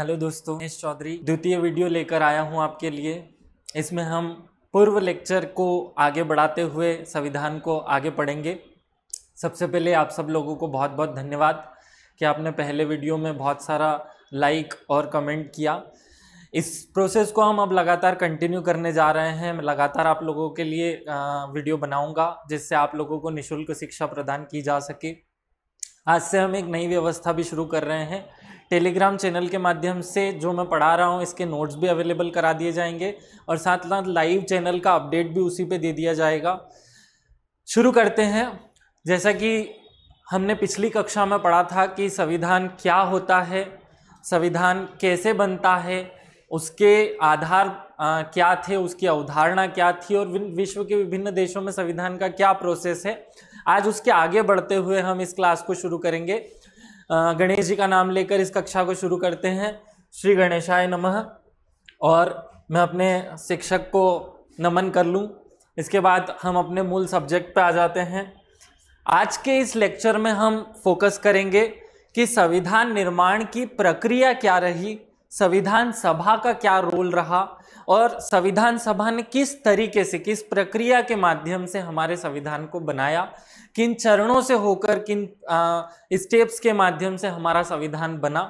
hello दोस्तों निश चौधरी द्वितीय वीडियो लेकर आया हूं आपके लिए इसमें हम पूर्व लेक्चर को आगे बढ़ाते हुए संविधान को आगे पढ़ेंगे सबसे पहले आप सब लोगों को बहुत बहुत धन्यवाद कि आपने पहले वीडियो में बहुत सारा लाइक और कमेंट किया इस प्रोसेस को हम अब लगातार कंटिन्यू करने जा रहे हैं मैं लगातार आप लोगों के लिए वीडियो बनाऊंगा जिससे आप लोगों को निशुल्क शिक्षा प्रदान की जा सके आज से हम एक नई व्यवस्था भी शुरू कर रहे हैं टेलीग्राम चैनल के माध्यम से जो मैं पढ़ा रहा हूँ इसके नोट्स भी अवेलेबल करा दिए जाएंगे और साथ साथ लाइव चैनल का अपडेट भी उसी पे दे दिया जाएगा शुरू करते हैं जैसा कि हमने पिछली कक्षा में पढ़ा था कि संविधान क्या होता है संविधान कैसे बनता है उसके आधार आ, क्या थे उसकी अवधारणा क्या थी और विश्व के विभिन्न देशों में संविधान का क्या प्रोसेस है आज उसके आगे बढ़ते हुए हम इस क्लास को शुरू करेंगे गणेश जी का नाम लेकर इस कक्षा को शुरू करते हैं श्री गणेशाय नमः और मैं अपने शिक्षक को नमन कर लूँ इसके बाद हम अपने मूल सब्जेक्ट पर आ जाते हैं आज के इस लेक्चर में हम फोकस करेंगे कि संविधान निर्माण की प्रक्रिया क्या रही संविधान सभा का क्या रोल रहा और संविधान सभा ने किस तरीके से किस प्रक्रिया के माध्यम से हमारे संविधान को बनाया किन चरणों से होकर किन स्टेप्स के माध्यम से हमारा संविधान बना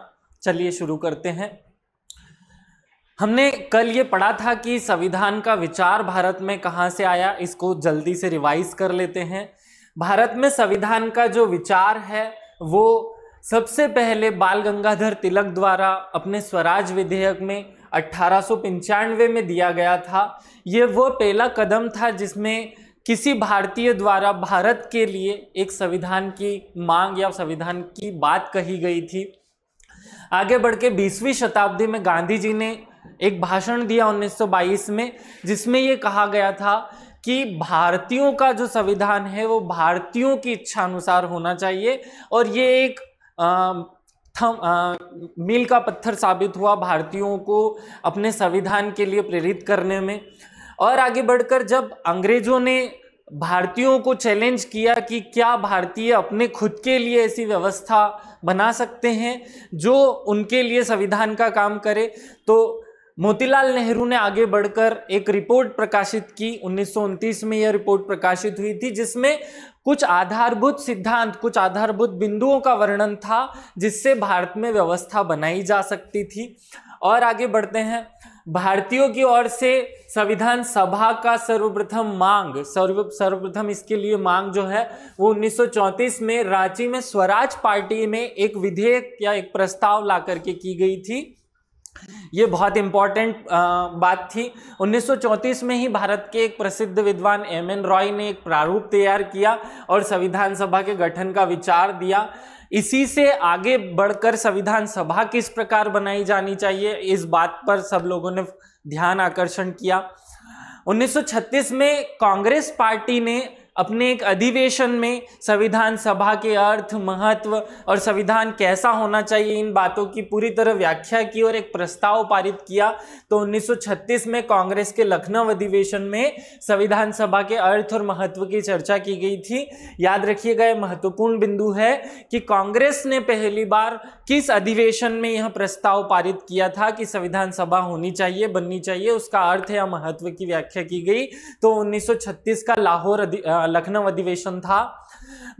चलिए शुरू करते हैं हमने कल ये पढ़ा था कि संविधान का विचार भारत में कहाँ से आया इसको जल्दी से रिवाइज कर लेते हैं भारत में संविधान का जो विचार है वो सबसे पहले बाल गंगाधर तिलक द्वारा अपने स्वराज विधेयक में अट्ठारह में दिया गया था ये वो पहला कदम था जिसमें किसी भारतीय द्वारा भारत के लिए एक संविधान की मांग या संविधान की बात कही गई थी आगे बढ़ के बीसवीं शताब्दी में गांधी जी ने एक भाषण दिया 1922 में जिसमें ये कहा गया था कि भारतीयों का जो संविधान है वो भारतीयों की इच्छा अनुसार होना चाहिए और ये एक आ, थम मील का पत्थर साबित हुआ भारतीयों को अपने संविधान के लिए प्रेरित करने में और आगे बढ़कर जब अंग्रेजों ने भारतीयों को चैलेंज किया कि क्या भारतीय अपने खुद के लिए ऐसी व्यवस्था बना सकते हैं जो उनके लिए संविधान का काम करे तो मोतीलाल नेहरू ने आगे बढ़कर एक रिपोर्ट प्रकाशित की उन्नीस में यह रिपोर्ट प्रकाशित हुई थी जिसमें कुछ आधारभूत सिद्धांत कुछ आधारभूत बिंदुओं का वर्णन था जिससे भारत में व्यवस्था बनाई जा सकती थी और आगे बढ़ते हैं भारतीयों की ओर से संविधान सभा का सर्वप्रथम मांग सर्व सर्वप्रथम इसके लिए मांग जो है वो 1934 में रांची में स्वराज पार्टी में एक विधेयक या एक प्रस्ताव ला करके की गई थी ये बहुत इंपॉर्टेंट बात थी 1934 में ही भारत के एक प्रसिद्ध विद्वान एम एन रॉय ने एक प्रारूप तैयार किया और संविधान सभा के गठन का विचार दिया इसी से आगे बढ़कर संविधान सभा किस प्रकार बनाई जानी चाहिए इस बात पर सब लोगों ने ध्यान आकर्षण किया 1936 में कांग्रेस पार्टी ने अपने एक अधिवेशन में संविधान सभा के अर्थ महत्व और संविधान कैसा होना चाहिए इन बातों की पूरी तरह व्याख्या की और एक प्रस्ताव पारित किया तो 1936 में कांग्रेस के लखनऊ अधिवेशन में संविधान सभा के अर्थ और महत्व की चर्चा की गई थी याद रखिएगा यह महत्वपूर्ण बिंदु है कि कांग्रेस ने पहली बार किस अधिवेशन में यह प्रस्ताव पारित किया था कि संविधान सभा होनी चाहिए बननी चाहिए उसका अर्थ या महत्व की व्याख्या की गई तो 1936 का लाहौर लखनऊ अधिवेशन था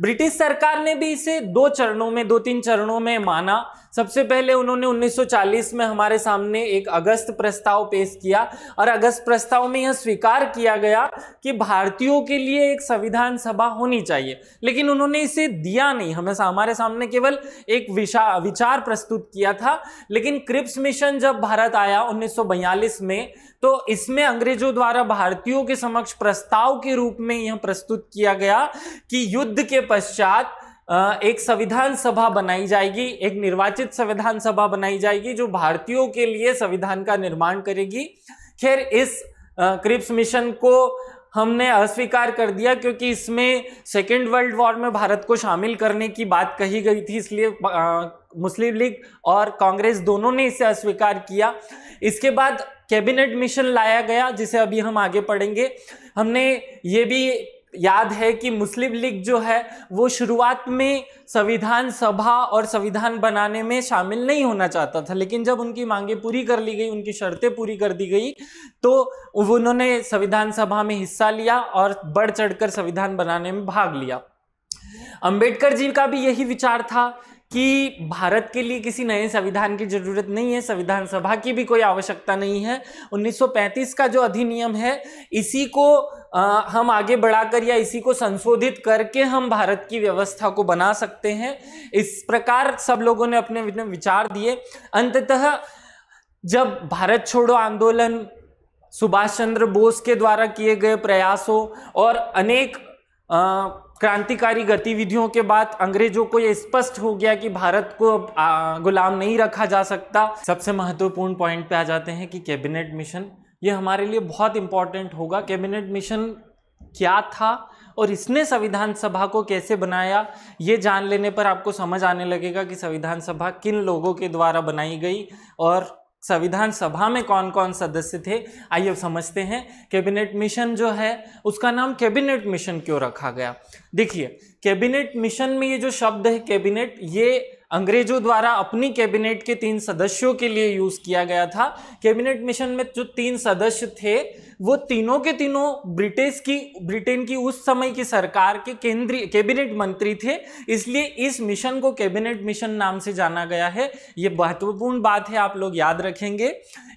ब्रिटिश सरकार ने भी इसे दो चरणों में दो तीन चरणों में माना सबसे पहले उन्होंने 1940 में हमारे सामने एक अगस्त प्रस्ताव पेश किया और अगस्त प्रस्ताव में यह स्वीकार किया गया कि भारतीयों के लिए एक संविधान सभा होनी चाहिए लेकिन उन्होंने इसे दिया नहीं हमें हमारे सामने केवल एक विशा विचार प्रस्तुत किया था लेकिन क्रिप्स मिशन जब भारत आया उन्नीस में तो इसमें अंग्रेजों द्वारा भारतीयों के समक्ष प्रस्ताव के रूप में यह प्रस्तुत किया गया कि युद्ध के पश्चात एक संविधान सभा बनाई जाएगी एक निर्वाचित संविधान सभा बनाई जाएगी जो भारतीयों के लिए संविधान का निर्माण करेगी खैर इस क्रिप्स मिशन को हमने अस्वीकार कर दिया क्योंकि इसमें सेकेंड वर्ल्ड वॉर में भारत को शामिल करने की बात कही गई थी इसलिए मुस्लिम लीग और कांग्रेस दोनों ने इसे अस्वीकार किया इसके बाद कैबिनेट मिशन लाया गया जिसे अभी हम आगे पढ़ेंगे हमने ये भी याद है कि मुस्लिम लीग जो है वो शुरुआत में संविधान सभा और संविधान बनाने में शामिल नहीं होना चाहता था लेकिन जब उनकी मांगे पूरी कर ली गई उनकी शर्तें पूरी कर दी गई तो उन्होंने संविधान सभा में हिस्सा लिया और बढ़ चढ़कर संविधान बनाने में भाग लिया अंबेडकर जी का भी यही विचार था कि भारत के लिए किसी नए संविधान की जरूरत नहीं है संविधान सभा की भी कोई आवश्यकता नहीं है 1935 का जो अधिनियम है इसी को आ, हम आगे बढ़ाकर या इसी को संशोधित करके हम भारत की व्यवस्था को बना सकते हैं इस प्रकार सब लोगों ने अपने विचार दिए अंततः जब भारत छोड़ो आंदोलन सुभाष चंद्र बोस के द्वारा किए गए प्रयासों और अनेक आ, क्रांतिकारी गतिविधियों के बाद अंग्रेजों को यह स्पष्ट हो गया कि भारत को अब गुलाम नहीं रखा जा सकता सबसे महत्वपूर्ण पॉइंट पे आ जाते हैं कि कैबिनेट मिशन ये हमारे लिए बहुत इंपॉर्टेंट होगा कैबिनेट मिशन क्या था और इसने संविधान सभा को कैसे बनाया ये जान लेने पर आपको समझ आने लगेगा कि संविधान सभा किन लोगों के द्वारा बनाई गई और संविधान सभा में कौन कौन सदस्य थे आइए अब समझते हैं कैबिनेट मिशन जो है उसका नाम कैबिनेट मिशन क्यों रखा गया देखिए कैबिनेट मिशन में ये जो शब्द है कैबिनेट ये अंग्रेजों द्वारा अपनी कैबिनेट के तीन सदस्यों के लिए यूज किया गया था कैबिनेट मिशन में जो तीन सदस्य थे वो तीनों के तीनों ब्रिटिश की ब्रिटेन की उस समय की सरकार के केंद्रीय कैबिनेट मंत्री थे इसलिए इस मिशन को कैबिनेट मिशन नाम से जाना गया है ये महत्वपूर्ण बात है आप लोग याद रखेंगे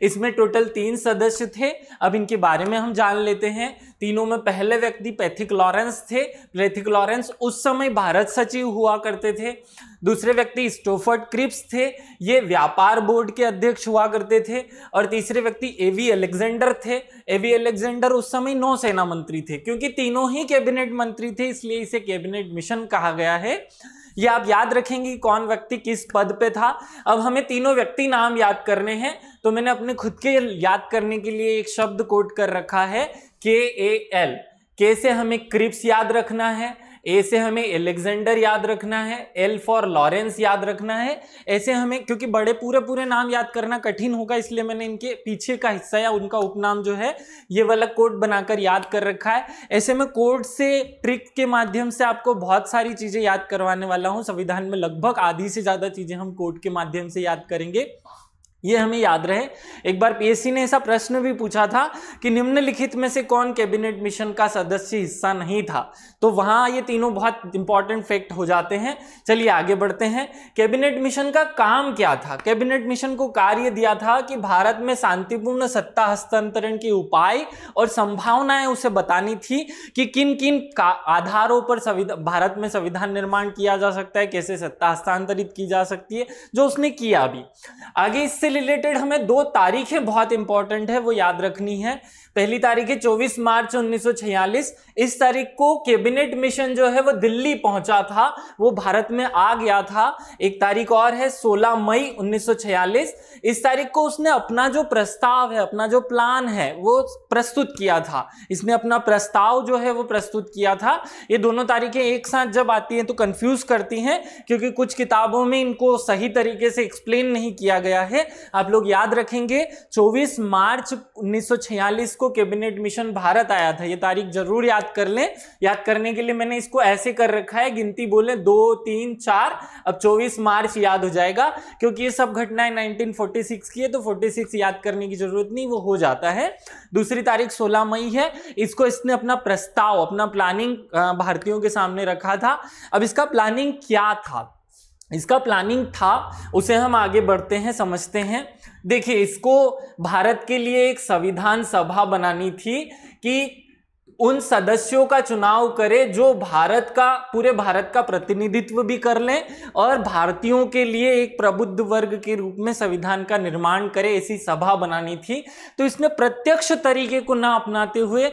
इसमें टोटल तीन सदस्य थे अब इनके बारे में हम जान लेते हैं तीनों में पहले व्यक्ति पैथिक लॉरेंस थे पैथिक लॉरेंस उस समय भारत सचिव हुआ करते थे दूसरे व्यक्ति स्टोफर्ड क्रिप्स थे ये व्यापार बोर्ड के अध्यक्ष हुआ करते थे और तीसरे व्यक्ति ए वी अलेक्जेंडर थे ए वी अलेक्जेंडर उस समय नौसेना मंत्री थे क्योंकि तीनों ही कैबिनेट मंत्री थे इसलिए इसे कैबिनेट मिशन कहा गया है ये आप याद रखेंगे कि कौन व्यक्ति किस पद पे था अब हमें तीनों व्यक्ति नाम याद करने हैं तो मैंने अपने खुद के याद करने के लिए एक शब्द कोट कर रखा है के ए एल के से हमें क्रिप्स याद रखना है ए से हमें एलेक्जेंडर याद रखना है एल फॉर लॉरेंस याद रखना है ऐसे हमें क्योंकि बड़े पूरे पूरे नाम याद करना कठिन होगा इसलिए मैंने इनके पीछे का हिस्सा या उनका उपनाम जो है ये वाला कोड बनाकर याद कर रखा है ऐसे में कोड से ट्रिक के माध्यम से आपको बहुत सारी चीज़ें याद करवाने वाला हूँ संविधान में लगभग आधी से ज़्यादा चीज़ें हम कोड के माध्यम से याद करेंगे ये हमें याद रहे एक बार पीएससी ने ऐसा प्रश्न भी पूछा था कि निम्नलिखित में से कौन कैबिनेट मिशन का सदस्य हिस्सा नहीं था तो वहां ये तीनों बहुत इंपॉर्टेंट फैक्ट हो जाते हैं चलिए आगे बढ़ते हैं कैबिनेट मिशन का काम क्या था कैबिनेट मिशन को कार्य दिया था कि भारत में शांतिपूर्ण सत्ता हस्तांतरण के उपाय और संभावनाएं उसे बतानी थी कि किन किन आधारों पर भारत में संविधान निर्माण किया जा सकता है कैसे सत्ता हस्तांतरित की जा सकती है जो उसने किया भी आगे इससे रिलेटेड हमें दो तारीखें बहुत इंपॉर्टेंट है वो याद रखनी है पहली तारीख है 24 मार्च 1946 इस तारीख को कैबिनेट मिशन जो है वो दिल्ली पहुंचा था वो भारत में आ गया था एक तारीख और है 16 मई 1946 इस तारीख को उसने अपना जो प्रस्ताव है अपना जो प्लान है वो प्रस्तुत किया था इसने अपना प्रस्ताव जो है वो प्रस्तुत किया था ये दोनों तारीखें एक साथ जब आती हैं तो कन्फ्यूज करती हैं क्योंकि कुछ किताबों में इनको सही तरीके से एक्सप्लेन नहीं किया गया है आप लोग याद रखेंगे चौबीस मार्च उन्नीस को को कैबिनेट मिशन भारत आया था ये तारीख जरूर याद कर लें याद करने के लिए मैंने इसको ऐसे कर रखा है गिनती बोले दो तीन चार अब 24 मार्च याद हो जाएगा क्योंकि ये सब घटनाएं 1946 की है तो 46 याद करने की जरूरत नहीं वो हो जाता है दूसरी तारीख सोलह मई है इसको इसने अपना प्रस्ताव अपना प्लानिंग भारतीयों के सामने रखा था अब इसका प्लानिंग क्या था इसका प्लानिंग था उसे हम आगे बढ़ते हैं समझते हैं देखिए इसको भारत के लिए एक संविधान सभा बनानी थी कि उन सदस्यों का चुनाव करें जो भारत का पूरे भारत का प्रतिनिधित्व भी कर लें और भारतीयों के लिए एक प्रबुद्ध वर्ग के रूप में संविधान का निर्माण करें ऐसी सभा बनानी थी तो इसने प्रत्यक्ष तरीके को ना अपनाते हुए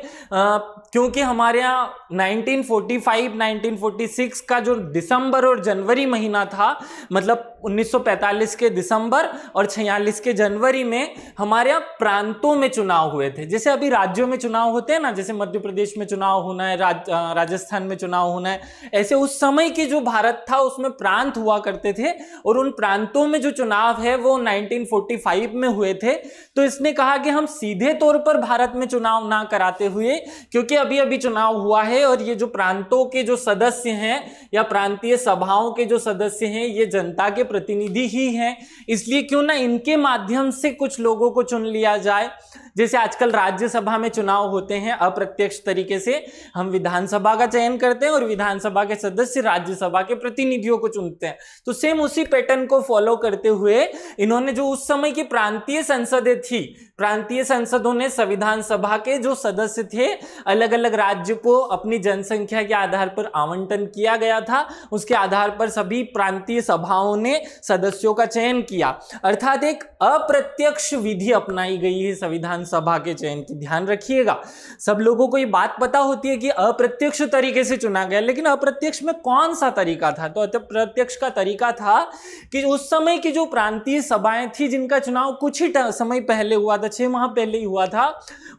क्योंकि हमारे यहाँ 1945, 1946 का जो दिसंबर और जनवरी महीना था मतलब 1945 के दिसंबर और 46 के जनवरी में हमारे यहाँ प्रांतों में चुनाव हुए थे जैसे अभी राज्यों में चुनाव होते हैं ना जैसे मध्य प्रदेश में चुनाव होना है राज, राजस्थान में चुनाव होना है ऐसे उस समय के जो भारत था उसमें प्रांत हुआ करते थे और उन प्रांतों में जो चुनाव है वो नाइनटीन में हुए थे तो इसने कहा कि हम सीधे तौर पर भारत में चुनाव ना कराते हुए क्योंकि अभी अभी चुनाव हुआ है और ये जो प्रांतों के जो सदस्य हैं या प्रांतीय सभाओं के जो सदस्य हैं ये जनता के प्रतिनिधि ही हैं इसलिए क्यों ना इनके माध्यम से कुछ लोगों को चुन लिया जाए जैसे आजकल राज्यसभा में चुनाव होते हैं अप्रत्यक्ष तरीके से हम विधानसभा का चयन करते हैं और विधानसभा के सदस्य राज्यसभा के प्रतिनिधियों को चुनते हैं तो सेम उसी पैटर्न को फॉलो करते हुए इन्होंने जो उस समय की प्रांतीय संसदें थी प्रांतीय संसदों ने संविधान सभा के जो सदस्य थे अलग अलग राज्य को अपनी जनसंख्या के आधार पर आवंटन किया गया था उसके आधार पर सभी प्रांतीय सभाओं ने सदस्यों का चयन किया अर्थात एक अप्रत्यक्ष विधि अपनाई गई है संविधान विधानसभा के चयन की ध्यान रखिएगा सब लोगों को ये बात पता होती है कि अप्रत्यक्ष तरीके से चुना गया लेकिन अप्रत्यक्ष में कौन सा तरीका था तो अप्रत्यक्ष का तरीका था कि उस समय की जो प्रांतीय सभाएं थी जिनका चुनाव कुछ ही समय पहले हुआ था छह माह पहले ही हुआ था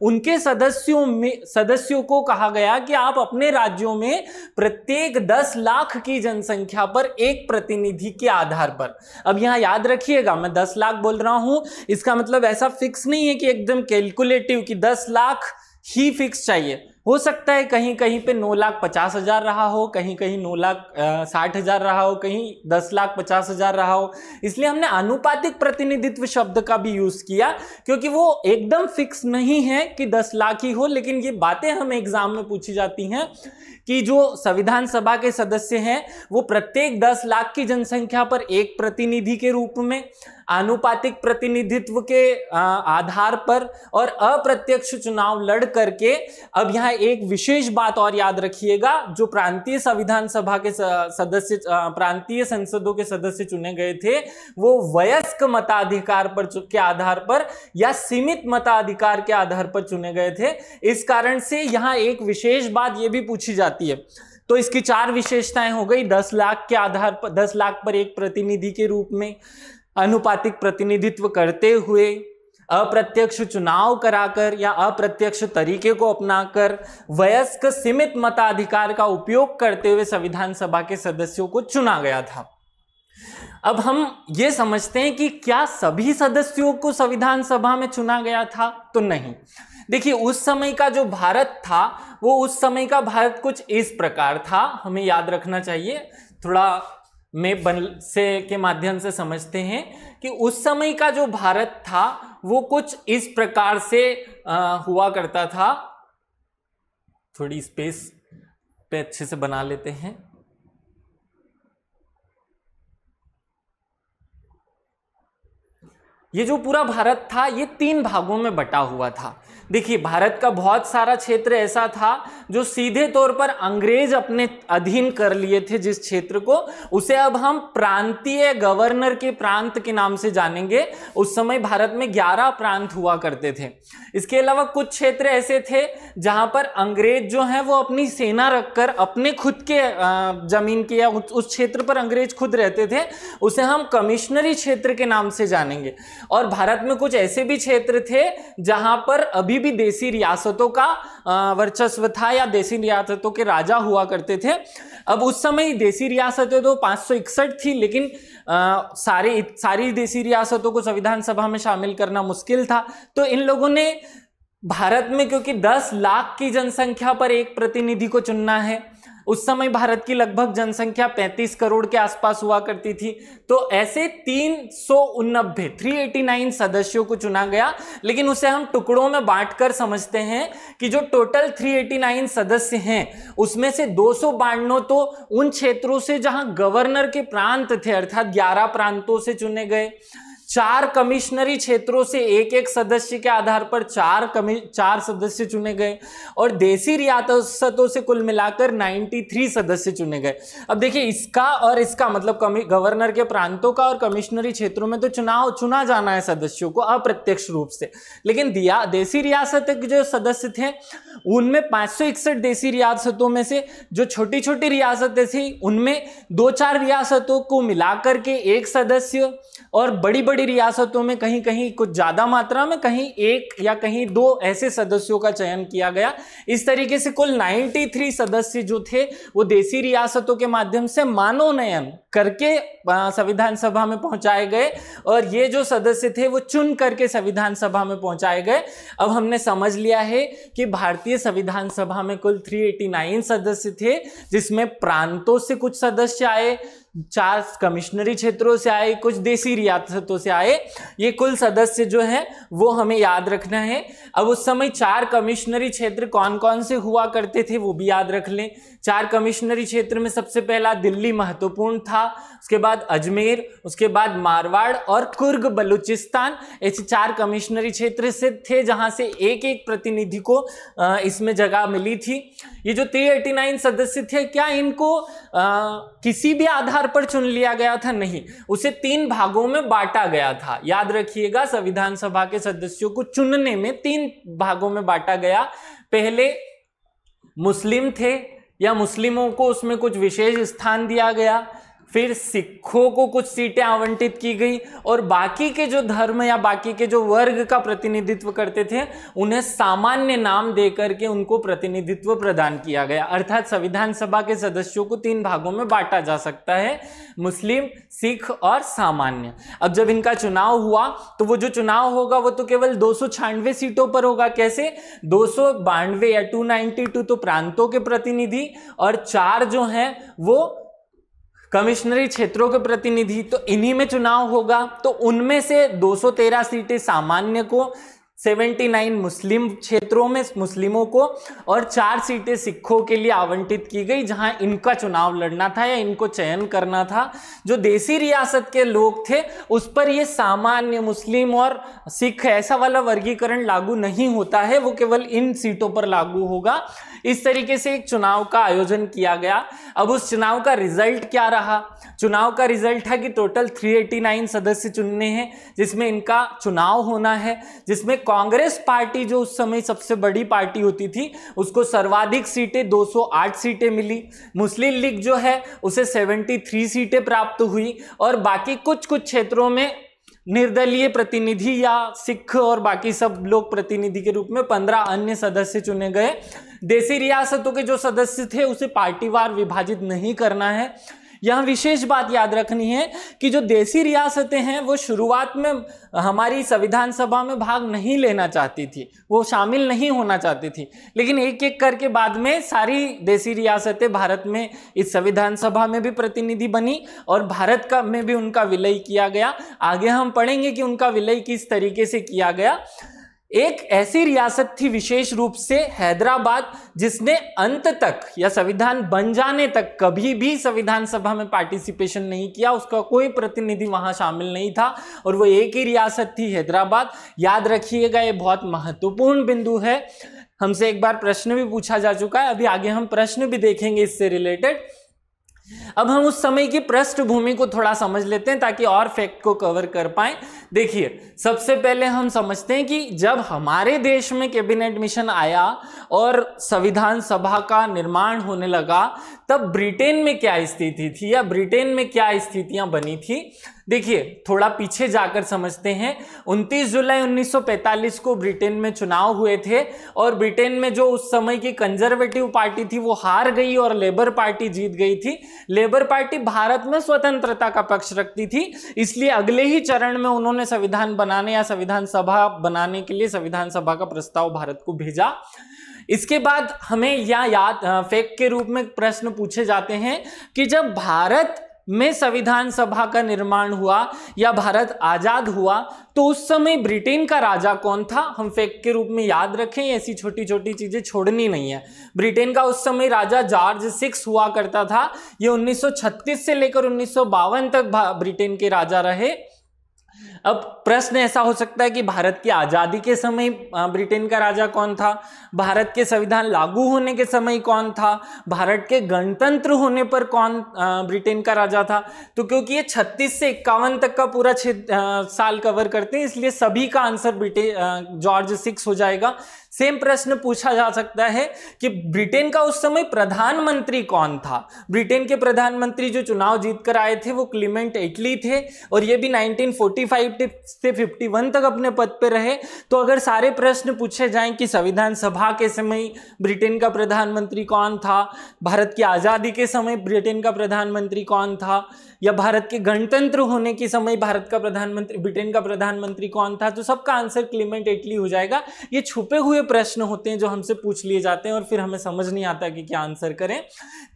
उनके सदस्यों में सदस्यों को कहा गया कि आप अपने राज्यों में प्रत्येक दस लाख की जनसंख्या पर एक प्रतिनिधि के आधार पर अब यहां याद रखिएगा मैं दस लाख बोल रहा हूं इसका मतलब ऐसा फिक्स नहीं है कि एकदम कैलकुलेटिव कि दस लाख ही फिक्स चाहिए हो सकता है कहीं कहीं पे नौ लाख पचास हजार रहा हो कहीं कहीं नौ लाख साठ हजार रहा हो कहीं दस लाख पचास हजार रहा हो इसलिए हमने अनुपातिक प्रतिनिधित्व शब्द का भी यूज किया क्योंकि वो एकदम फिक्स नहीं है कि दस लाख ही हो लेकिन ये बातें हमें एग्जाम में पूछी जाती हैं कि जो संविधान सभा के सदस्य हैं वो प्रत्येक दस लाख की जनसंख्या पर एक प्रतिनिधि के रूप में आनुपातिक प्रतिनिधित्व के आधार पर और अप्रत्यक्ष चुनाव लड़ करके अब यहाँ एक विशेष बात और याद रखिएगा जो प्रांतीय संविधान सभा के सदस्य प्रांतीय संसदों के सदस्य चुने गए थे वो वयस्क मताधिकार पर के आधार पर या सीमित मताधिकार के आधार पर चुने गए थे इस कारण से यहाँ एक विशेष बात ये भी पूछी जाती है तो इसकी चार विशेषताएं हो गई दस लाख के आधार पर दस लाख पर एक प्रतिनिधि के रूप में अनुपातिक प्रतिनिधित्व करते हुए अप्रत्यक्ष चुनाव कराकर या अप्रत्यक्ष तरीके को अपनाकर वयस्क सीमित मताधिकार का उपयोग करते हुए संविधान सभा के सदस्यों को चुना गया था अब हम ये समझते हैं कि क्या सभी सदस्यों को संविधान सभा में चुना गया था तो नहीं देखिए उस समय का जो भारत था वो उस समय का भारत कुछ इस प्रकार था हमें याद रखना चाहिए थोड़ा में बन से के माध्यम से समझते हैं कि उस समय का जो भारत था वो कुछ इस प्रकार से आ, हुआ करता था थोड़ी स्पेस पे अच्छे से बना लेते हैं ये जो पूरा भारत था ये तीन भागों में बटा हुआ था देखिए भारत का बहुत सारा क्षेत्र ऐसा था जो सीधे तौर पर अंग्रेज अपने अधीन कर लिए थे जिस क्षेत्र को उसे अब हम प्रांतीय गवर्नर के प्रांत के नाम से जानेंगे उस समय भारत में 11 प्रांत हुआ करते थे इसके अलावा कुछ क्षेत्र ऐसे थे जहां पर अंग्रेज जो हैं वो अपनी सेना रखकर अपने खुद के जमीन के या उस क्षेत्र पर अंग्रेज खुद रहते थे उसे हम कमिश्नरी क्षेत्र के नाम से जानेंगे और भारत में कुछ ऐसे भी क्षेत्र थे जहां पर अभी भी देसी रियासतों का वर्चस्व था या देसी रियासतों के राजा हुआ करते थे अब उस समय देसी रियासतें तो पाँच थी लेकिन सारे सारी देसी रियासतों को संविधान सभा में शामिल करना मुश्किल था तो इन लोगों ने भारत में क्योंकि 10 लाख की जनसंख्या पर एक प्रतिनिधि को चुनना है उस समय भारत की लगभग जनसंख्या 35 करोड़ के आसपास हुआ करती थी तो ऐसे तीन सौ सदस्यों को चुना गया लेकिन उसे हम टुकड़ों में बांटकर समझते हैं कि जो टोटल 389 सदस्य हैं उसमें से दो सौ तो उन क्षेत्रों से जहां गवर्नर के प्रांत थे अर्थात ग्यारह प्रांतों से चुने गए चार कमिश्नरी क्षेत्रों से एक एक सदस्य के आधार पर चार कमी चार सदस्य चुने गए और देसी रियासतों से कुल मिलाकर 93 सदस्य चुने गए अब देखिए इसका और इसका मतलब गवर्नर के प्रांतों का और कमिश्नरी क्षेत्रों में तो चुनाव चुना जाना है सदस्यों को अप्रत्यक्ष रूप से लेकिन दिया देसी रियासत के जो सदस्य थे उनमें पाँच देसी रियासतों में से जो छोटी छोटी रियासतें थी उनमें दो चार रियासतों को मिला के एक सदस्य और बड़ी बड़ी बड़ी रियासतों में कहीं कहीं कुछ ज़्यादा मात्रा में कहीं एक या कहीं दो ऐसे सदस्यों का चयन किया गया इस तरीके से कुल 93 सदस्य जो थे वो देसी रियासतों के माध्यम से मानोनयन करके संविधान सभा में पहुंचाए गए और ये जो सदस्य थे वो चुन करके संविधान सभा में पहुंचाए गए अब हमने समझ लिया है कि भारतीय संविधान सभा में कुल 389 सदस्य थे जिसमें प्रांतों से कुछ सदस्य आए चार कमिश्नरी क्षेत्रों से आए कुछ देसी रियासतों से आए ये कुल सदस्य जो है वो हमें याद रखना है अब उस समय चार कमिश्नरी क्षेत्र कौन कौन से हुआ करते थे वो भी याद रख लें चार कमिश्नरी क्षेत्र में सबसे पहला दिल्ली महत्वपूर्ण था उसके बाद अजमेर उसके बाद मारवाड़ और कुर्ग बलूचिस्तान ऐसे चार कमिश्नरी क्षेत्र से थे जहाँ से एक एक प्रतिनिधि को इसमें जगह मिली थी ये जो थ्री सदस्य थे क्या इनको किसी भी आधार पर चुन लिया गया था नहीं उसे तीन भागों में बांटा गया था याद रखिएगा संविधान सभा के सदस्यों को चुनने में तीन भागों में बांटा गया पहले मुस्लिम थे या मुस्लिमों को उसमें कुछ विशेष स्थान दिया गया फिर सिखों को कुछ सीटें आवंटित की गई और बाकी के जो धर्म या बाकी के जो वर्ग का प्रतिनिधित्व करते थे उन्हें सामान्य नाम देकर के उनको प्रतिनिधित्व प्रदान किया गया अर्थात संविधान सभा के सदस्यों को तीन भागों में बांटा जा सकता है मुस्लिम सिख और सामान्य अब जब इनका चुनाव हुआ तो वो जो चुनाव होगा वो तो केवल दो सीटों पर होगा कैसे दो या टू तो प्रांतों के प्रतिनिधि और चार जो हैं वो कमिश्नरी क्षेत्रों के प्रतिनिधि तो इन्हीं में चुनाव होगा तो उनमें से 213 सीटें सामान्य को 79 मुस्लिम क्षेत्रों में मुस्लिमों को और चार सीटें सिखों के लिए आवंटित की गई जहां इनका चुनाव लड़ना था या इनको चयन करना था जो देसी रियासत के लोग थे उस पर ये सामान्य मुस्लिम और सिख ऐसा वाला वर्गीकरण लागू नहीं होता है वो केवल इन सीटों पर लागू होगा इस तरीके से एक चुनाव का आयोजन किया गया अब उस चुनाव का रिजल्ट क्या रहा चुनाव का रिजल्ट है कि टोटल 389 सदस्य चुनने हैं जिसमें इनका चुनाव होना है जिसमें कांग्रेस पार्टी जो उस समय सबसे बड़ी पार्टी होती थी उसको सर्वाधिक सीटें 208 सीटें मिली मुस्लिम लीग जो है उसे 73 सीटें प्राप्त हुई और बाकी कुछ कुछ क्षेत्रों में निर्दलीय प्रतिनिधि या सिख और बाकी सब लोग प्रतिनिधि के रूप में पंद्रह अन्य सदस्य चुने गए देसी रियासतों के जो सदस्य थे उसे पार्टीवार विभाजित नहीं करना है यहाँ विशेष बात याद रखनी है कि जो देसी रियासतें हैं वो शुरुआत में हमारी संविधान सभा में भाग नहीं लेना चाहती थी वो शामिल नहीं होना चाहती थी लेकिन एक एक करके बाद में सारी देसी रियासतें भारत में इस संविधान सभा में भी प्रतिनिधि बनी और भारत का में भी उनका विलय किया गया आगे हम पढ़ेंगे कि उनका विलय किस तरीके से किया गया एक ऐसी रियासत थी विशेष रूप से हैदराबाद जिसने अंत तक या संविधान बन जाने तक कभी भी संविधान सभा में पार्टिसिपेशन नहीं किया उसका कोई प्रतिनिधि वहां शामिल नहीं था और वो एक ही रियासत थी हैदराबाद याद रखिएगा ये बहुत महत्वपूर्ण बिंदु है हमसे एक बार प्रश्न भी पूछा जा चुका है अभी आगे हम प्रश्न भी देखेंगे इससे रिलेटेड अब हम उस समय की पृष्ठभूमि को थोड़ा समझ लेते हैं ताकि और फैक्ट को कवर कर पाए देखिए सबसे पहले हम समझते हैं कि जब हमारे देश में कैबिनेट मिशन आया और संविधान सभा का निर्माण होने लगा तब ब्रिटेन में क्या स्थिति थी या ब्रिटेन में क्या स्थितियां बनी थी देखिए थोड़ा पीछे जाकर समझते हैं 29 जुलाई 1945 को ब्रिटेन में चुनाव हुए थे और ब्रिटेन में जो उस समय की कंजर्वेटिव पार्टी थी वो हार गई और लेबर पार्टी जीत गई थी लेबर पार्टी भारत में स्वतंत्रता का पक्ष रखती थी इसलिए अगले ही चरण में उन्होंने संविधान बनाने या संविधान सभा बनाने के लिए संविधान सभा का प्रस्ताव भारत को भेजा इसके बाद हमें यह याद फेक के रूप में प्रश्न पूछे जाते हैं कि जब भारत में संविधान सभा का निर्माण हुआ या भारत आजाद हुआ तो उस समय ब्रिटेन का राजा कौन था हम फेक के रूप में याद रखें ऐसी छोटी छोटी चीजें छोड़नी नहीं है ब्रिटेन का उस समय राजा जॉर्ज सिक्स हुआ करता था ये 1936 से लेकर उन्नीस तक ब्रिटेन के राजा रहे अब प्रश्न ऐसा हो सकता है कि भारत की आज़ादी के समय ब्रिटेन का राजा कौन था भारत के संविधान लागू होने के समय कौन था भारत के गणतंत्र होने पर कौन ब्रिटेन का राजा था तो क्योंकि ये 36 से इक्यावन तक का पूरा छः साल कवर करते हैं इसलिए सभी का आंसर ब्रिटेन जॉर्ज सिक्स हो जाएगा सेम प्रश्न पूछा जा सकता है कि ब्रिटेन का उस समय प्रधानमंत्री कौन था ब्रिटेन के प्रधानमंत्री जो चुनाव जीतकर आए थे वो क्लीमेंट एटली थे और ये भी 1945 से 51 तक अपने पद पर रहे तो अगर सारे प्रश्न पूछे जाएं कि संविधान सभा के समय ब्रिटेन का प्रधानमंत्री कौन था भारत की आज़ादी के समय ब्रिटेन का प्रधानमंत्री कौन था या भारत के गणतंत्र होने के समय भारत का प्रधानमंत्री ब्रिटेन का प्रधानमंत्री कौन था तो सबका आंसर क्लीमेंट एटली हो जाएगा ये छुपे हुए प्रश्न होते हैं जो हमसे पूछ लिए जाते हैं और फिर हमें समझ नहीं आता कि क्या आंसर करें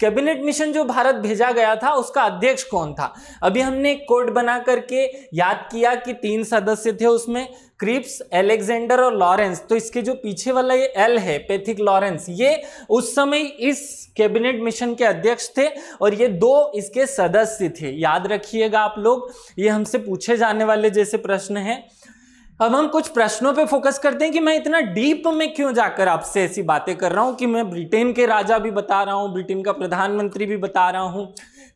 कैबिनेट मिशन जो भारत भेजा गया था उसका अध्यक्ष कौन था अभी हमने एक कोड बना करके याद किया कि तीन सदस्य थे उसमें क्रिप्स एलेक्जेंडर और लॉरेंस तो इसके जो पीछे वाला ये एल है पैथिक लॉरेंस ये उस समय इस कैबिनेट मिशन के अध्यक्ष थे और ये दो इसके सदस्य थे याद रखिएगा आप लोग ये हमसे पूछे जाने वाले जैसे प्रश्न हैं अब हम कुछ प्रश्नों पे फोकस करते हैं कि मैं इतना डीप में क्यों जाकर आपसे ऐसी बातें कर रहा हूं कि मैं ब्रिटेन के राजा भी बता रहा हूं ब्रिटेन का प्रधानमंत्री भी बता रहा हूं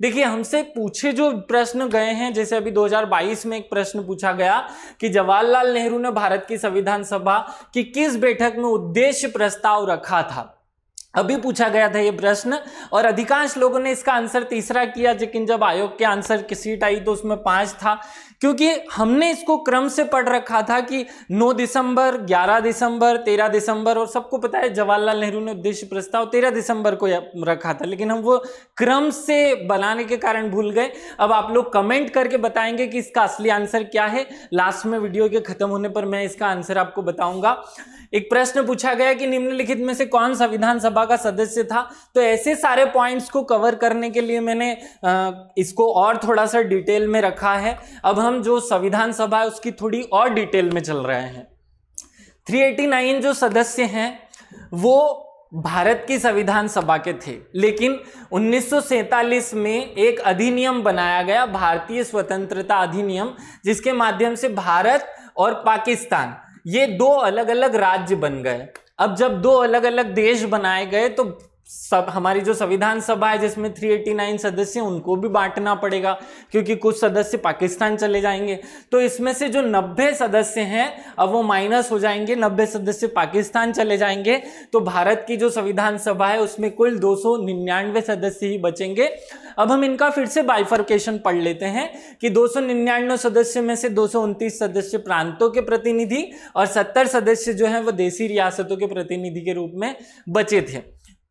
देखिए हमसे पूछे जो प्रश्न गए हैं जैसे अभी 2022 में एक प्रश्न पूछा गया कि जवाहरलाल नेहरू ने भारत की संविधान सभा की किस बैठक में उद्देश्य प्रस्ताव रखा था अभी पूछा गया था ये प्रश्न और अधिकांश लोगों ने इसका आंसर तीसरा किया लेकिन जब आयोग के आंसर की सीट आई तो उसमें पांच था क्योंकि हमने इसको क्रम से पढ़ रखा था कि 9 दिसंबर 11 दिसंबर 13 दिसंबर और सबको पता है जवाहरलाल नेहरू ने उद्देश्य प्रस्ताव 13 दिसंबर को रखा था लेकिन हम वो क्रम से बनाने के कारण भूल गए अब आप लोग कमेंट करके बताएंगे कि इसका असली आंसर क्या है लास्ट में वीडियो के खत्म होने पर मैं इसका आंसर आपको बताऊंगा एक प्रश्न पूछा गया कि निम्नलिखित में से कौन सा विधानसभा का सदस्य था तो ऐसे सारे पॉइंट्स को कवर करने के लिए मैंने इसको और थोड़ा सा डिटेल में रखा है अब हम जो संविधान सभा है उसकी थोड़ी और डिटेल में चल रहे हैं 389 जो सदस्य हैं वो भारत की संविधान सभा के थे लेकिन उन्नीस में एक अधिनियम बनाया गया भारतीय स्वतंत्रता अधिनियम जिसके माध्यम से भारत और पाकिस्तान ये दो अलग अलग राज्य बन गए अब जब दो अलग अलग देश बनाए गए तो सब हमारी जो संविधान सभा है जिसमें 389 सदस्य उनको भी बांटना पड़ेगा क्योंकि कुछ सदस्य पाकिस्तान चले जाएंगे तो इसमें से जो 90 सदस्य हैं अब वो माइनस हो जाएंगे 90 सदस्य पाकिस्तान चले जाएंगे तो भारत की जो संविधान सभा है उसमें कुल निन्यानवे सदस्य ही बचेंगे अब हम इनका फिर से बाइफर्केशन पढ़ लेते हैं कि निन्यानवे सदस्य में से दो सदस्य प्रांतों के प्रतिनिधि और सत्तर सदस्य जो है वो देशी रियासतों के प्रतिनिधि के रूप में बचे थे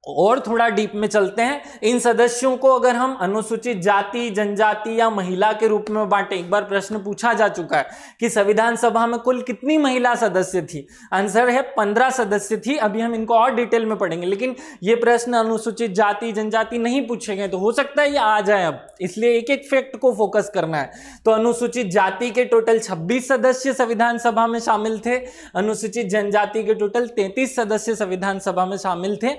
और थोड़ा डीप में चलते हैं इन सदस्यों को अगर हम अनुसूचित जाति जनजाति या महिला के रूप में बांटे एक बार प्रश्न पूछा जा चुका है कि संविधान सभा में कुल कितनी महिला सदस्य थी आंसर है पंद्रह सदस्य थी अभी हम इनको और डिटेल में पढ़ेंगे लेकिन ये प्रश्न अनुसूचित जाति जनजाति नहीं पूछे गए तो हो सकता है ये आ जाए अब इसलिए एक एक फैक्ट को फोकस करना है तो अनुसूचित जाति के टोटल छब्बीस सदस्य संविधान सभा में शामिल थे अनुसूचित जनजाति के टोटल तैतीस सदस्य संविधान सभा में शामिल थे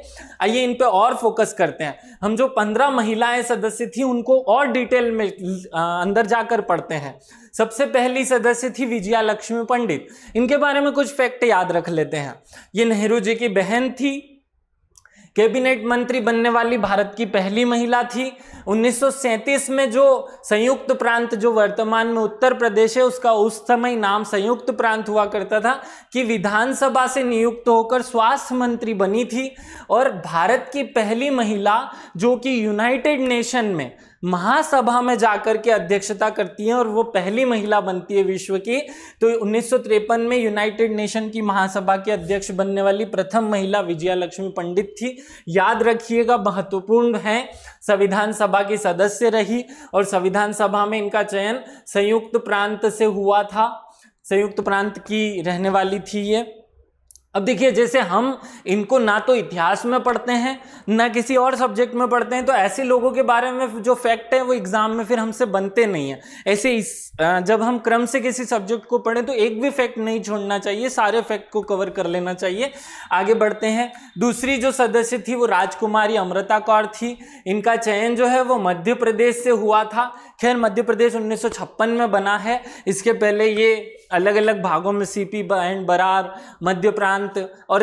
आइए इन पे और फोकस करते हैं हम जो पंद्रह महिलाएं सदस्य थी उनको और डिटेल में अंदर जाकर पढ़ते हैं सबसे पहली सदस्य थी विजया लक्ष्मी पंडित इनके बारे में कुछ फैक्ट याद रख लेते हैं ये नेहरू जी की बहन थी कैबिनेट मंत्री बनने वाली भारत की पहली महिला थी 1937 में जो संयुक्त प्रांत जो वर्तमान में उत्तर प्रदेश है उसका उस समय नाम संयुक्त प्रांत हुआ करता था कि विधानसभा से नियुक्त होकर स्वास्थ्य मंत्री बनी थी और भारत की पहली महिला जो कि यूनाइटेड नेशन में महासभा में जाकर के अध्यक्षता करती हैं और वो पहली महिला बनती है विश्व की तो उन्नीस में यूनाइटेड नेशन की महासभा के अध्यक्ष बनने वाली प्रथम महिला विजया लक्ष्मी पंडित थी याद रखिएगा महत्वपूर्ण है संविधान सभा की सदस्य रही और संविधान सभा में इनका चयन संयुक्त प्रांत से हुआ था संयुक्त प्रांत की रहने वाली थी ये अब देखिए जैसे हम इनको ना तो इतिहास में पढ़ते हैं ना किसी और सब्जेक्ट में पढ़ते हैं तो ऐसे लोगों के बारे में जो फैक्ट है वो एग्ज़ाम में फिर हमसे बनते नहीं है ऐसे इस जब हम क्रम से किसी सब्जेक्ट को पढ़ें तो एक भी फैक्ट नहीं छोड़ना चाहिए सारे फैक्ट को कवर कर लेना चाहिए आगे बढ़ते हैं दूसरी जो सदस्य थी वो राजकुमारी अमृता कौर थी इनका चयन जो है वो मध्य प्रदेश से हुआ था खैर मध्य प्रदेश उन्नीस में बना है इसके पहले ये अलग अलग भागों में सीपी एंड बरार मध्य प्रांत और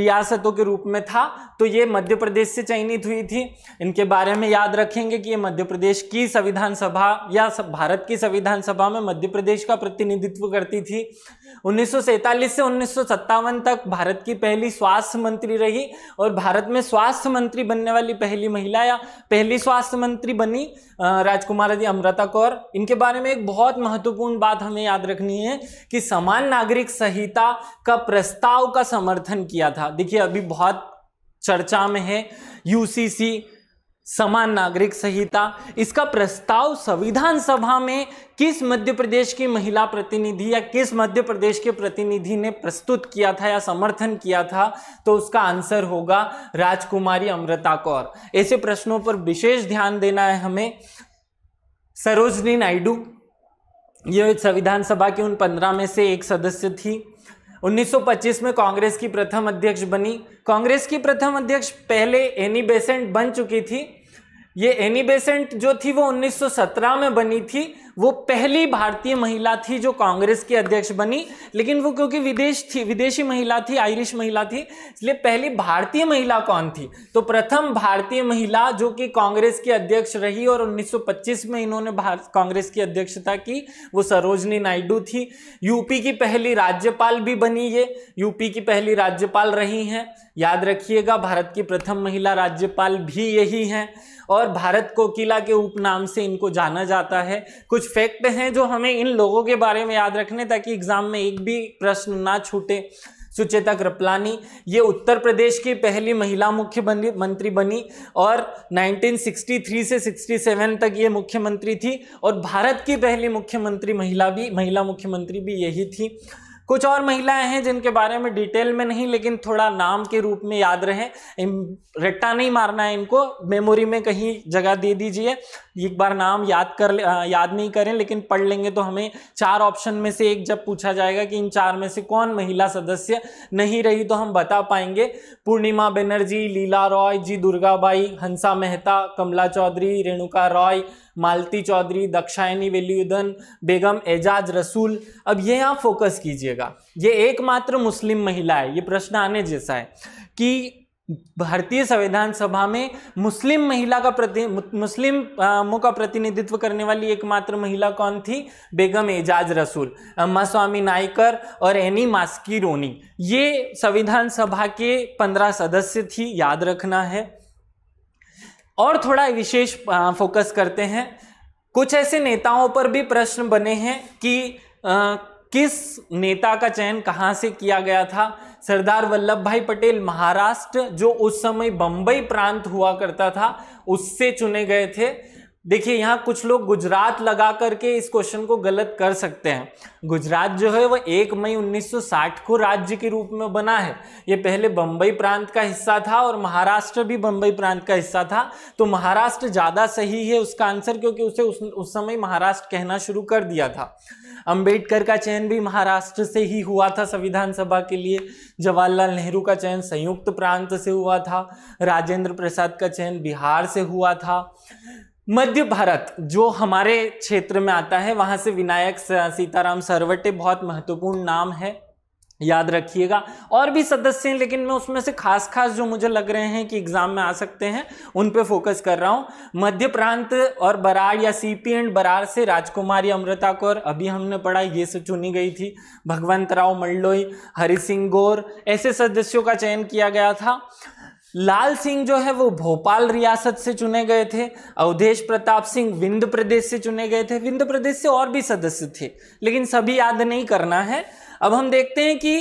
रियासतों के रूप में था तो ये मध्य प्रदेश से चयनित हुई थी इनके बारे में याद रखेंगे कि ये मध्य प्रदेश की संविधान सभा या सब भारत की संविधान सभा में मध्य प्रदेश का प्रतिनिधित्व करती थी उन्नीस से उन्नीस तक भारत की पहली स्वास्थ्य मंत्री रही और भारत में स्वास्थ्य मंत्री बनने वाली पहली महिला या पहली स्वास्थ्य मंत्री बनी राजकुमार जी अमृता कौर इनके बारे में एक बहुत महत्वपूर्ण बात हमें याद रखनी है कि समान नागरिक संहिता का प्रस्ताव का समर्थन किया था देखिए अभी बहुत चर्चा में है यूसीसी समान नागरिक संहिता इसका प्रस्ताव संविधान सभा में किस मध्य प्रदेश की महिला प्रतिनिधि या किस मध्य प्रदेश के प्रतिनिधि ने प्रस्तुत किया था या समर्थन किया था तो उसका आंसर होगा राजकुमारी अमृता कौर ऐसे प्रश्नों पर विशेष ध्यान देना है हमें सरोजनी नायडू ये संविधान सभा के उन पंद्रह में से एक सदस्य थी 1925 में कांग्रेस की प्रथम अध्यक्ष बनी कांग्रेस की प्रथम अध्यक्ष पहले एनी बेसेंट बन चुकी थी ये एनी बेसेंट जो थी वो 1917 में बनी थी वो पहली भारतीय महिला थी जो कांग्रेस की अध्यक्ष बनी लेकिन वो क्योंकि विदेश थी विदेशी महिला थी आयरिश महिला थी इसलिए पहली भारतीय महिला कौन थी तो प्रथम भारतीय महिला जो कि कांग्रेस की अध्यक्ष रही और 1925 में इन्होंने कांग्रेस की अध्यक्षता की वो सरोजनी नायडू थी यूपी की पहली राज्यपाल भी बनी ये यूपी की पहली राज्यपाल रही हैं याद रखिएगा भारत की प्रथम महिला राज्यपाल भी यही हैं और भारत कोकिला के उपनाम से इनको जाना जाता है कुछ फैक्ट हैं जो हमें इन लोगों के बारे में याद रखने ताकि एग्जाम में एक भी प्रश्न ना छूटे सुचेता कृपलानी ये उत्तर प्रदेश की पहली महिला मुख्यमंत्री बनी और 1963 से 67 तक ये मुख्यमंत्री थी और भारत की पहली मुख्यमंत्री महिला भी महिला मुख्यमंत्री भी यही थी कुछ और महिलाएं हैं जिनके बारे में डिटेल में नहीं लेकिन थोड़ा नाम के रूप में याद रहे रट्टा नहीं मारना है इनको मेमोरी में कहीं जगह दे दीजिए एक बार नाम याद कर याद नहीं करें लेकिन पढ़ लेंगे तो हमें चार ऑप्शन में से एक जब पूछा जाएगा कि इन चार में से कौन महिला सदस्य नहीं रही तो हम बता पाएंगे पूर्णिमा बनर्जी लीला रॉय जी दुर्गाबाई हंसा मेहता कमला चौधरी रेणुका रॉय मालती चौधरी दक्षायनी वेल्युदन बेगम एजाज रसूल अब ये आप फोकस कीजिएगा ये एकमात्र मुस्लिम महिला है ये प्रश्न आने जैसा है कि भारतीय संविधान सभा में मुस्लिम महिला का प्रति मुस्लिम का प्रतिनिधित्व करने वाली एकमात्र महिला कौन थी बेगम एजाज रसूल अम्मा स्वामी नायकर और एनी मास्की रोनी ये संविधान सभा के पंद्रह सदस्य थी याद रखना है और थोड़ा विशेष फोकस करते हैं कुछ ऐसे नेताओं पर भी प्रश्न बने हैं कि आ, किस नेता का चयन कहाँ से किया गया था सरदार वल्लभ भाई पटेल महाराष्ट्र जो उस समय बम्बई प्रांत हुआ करता था उससे चुने गए थे देखिए यहाँ कुछ लोग गुजरात लगा करके इस क्वेश्चन को गलत कर सकते हैं गुजरात जो है वह एक मई 1960 को राज्य के रूप में बना है ये पहले बम्बई प्रांत का हिस्सा था और महाराष्ट्र भी बम्बई प्रांत का हिस्सा था तो महाराष्ट्र ज़्यादा सही है उसका आंसर क्योंकि उसे उस, उस समय महाराष्ट्र कहना शुरू कर दिया था अम्बेडकर का चयन भी महाराष्ट्र से ही हुआ था संविधान सभा के लिए जवाहरलाल नेहरू का चयन संयुक्त प्रांत से हुआ था राजेंद्र प्रसाद का चयन बिहार से हुआ था मध्य भारत जो हमारे क्षेत्र में आता है वहां से विनायक सीताराम सरवटे बहुत महत्वपूर्ण नाम है याद रखिएगा और भी सदस्य हैं लेकिन मैं उसमें से खास खास जो मुझे लग रहे हैं कि एग्जाम में आ सकते हैं उन पे फोकस कर रहा हूँ मध्य प्रांत और बरार या सीपी एंड बरार से राजकुमारी अमृता कौर अभी हमने पढ़ा ये से चुनी गई थी भगवंत राव मल्लोई हरि सिंह गौर ऐसे सदस्यों का चयन किया गया था लाल सिंह जो है वो भोपाल रियासत से चुने गए थे अवधेश प्रताप सिंह विंध्य प्रदेश से चुने गए थे विंध्य प्रदेश से और भी सदस्य थे लेकिन सभी याद नहीं करना है अब हम देखते हैं कि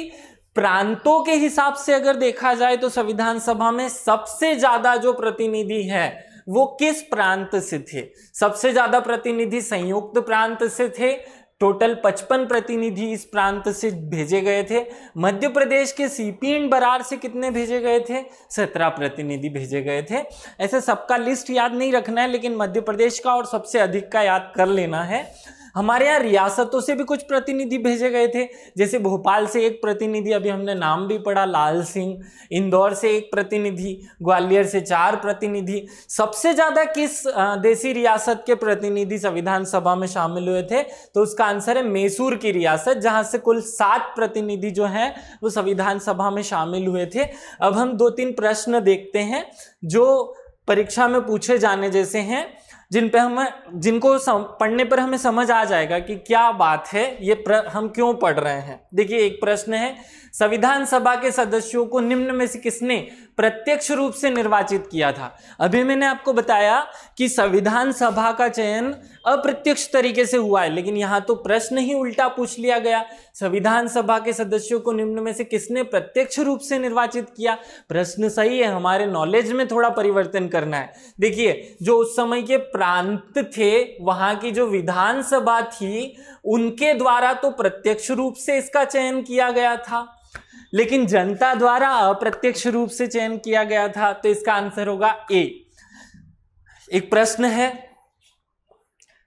प्रांतों के हिसाब से अगर देखा जाए तो संविधान सभा में सबसे ज्यादा जो प्रतिनिधि है वो किस प्रांत से थे सबसे ज्यादा प्रतिनिधि संयुक्त प्रांत से थे टोटल 55 प्रतिनिधि इस प्रांत से भेजे गए थे मध्य प्रदेश के सीपी एंड बरार से कितने भेजे गए थे 17 प्रतिनिधि भेजे गए थे ऐसे सबका लिस्ट याद नहीं रखना है लेकिन मध्य प्रदेश का और सबसे अधिक का याद कर लेना है हमारे यहाँ रियासतों से भी कुछ प्रतिनिधि भेजे गए थे जैसे भोपाल से एक प्रतिनिधि अभी हमने नाम भी पढ़ा लाल सिंह इंदौर से एक प्रतिनिधि ग्वालियर से चार प्रतिनिधि सबसे ज़्यादा किस देसी रियासत के प्रतिनिधि संविधान सभा में शामिल हुए थे तो उसका आंसर है मैसूर की रियासत जहाँ से कुल सात प्रतिनिधि जो हैं वो संविधान सभा में शामिल हुए थे अब हम दो तीन प्रश्न देखते हैं जो परीक्षा में पूछे जाने जैसे हैं जिन पे हम जिनको सम, पढ़ने पर हमें समझ आ जाएगा कि क्या बात है ये प्र, हम क्यों पढ़ रहे हैं देखिए एक प्रश्न है संविधान सभा के सदस्यों को निम्न में से किसने प्रत्यक्ष रूप से निर्वाचित किया था अभी मैंने आपको बताया कि संविधान सभा का चयन अप्रत्यक्ष तरीके से हुआ है लेकिन यहाँ तो प्रश्न ही उल्टा पूछ लिया गया संविधान सभा के सदस्यों को निम्न में से किसने प्रत्यक्ष रूप से निर्वाचित किया प्रश्न सही है हमारे नॉलेज में थोड़ा परिवर्तन करना है देखिए जो उस समय के प्रांत थे वहां की जो विधानसभा थी उनके द्वारा तो प्रत्यक्ष रूप से इसका चयन किया गया था लेकिन जनता द्वारा अप्रत्यक्ष रूप से चयन किया गया था तो इसका आंसर होगा ए एक प्रश्न है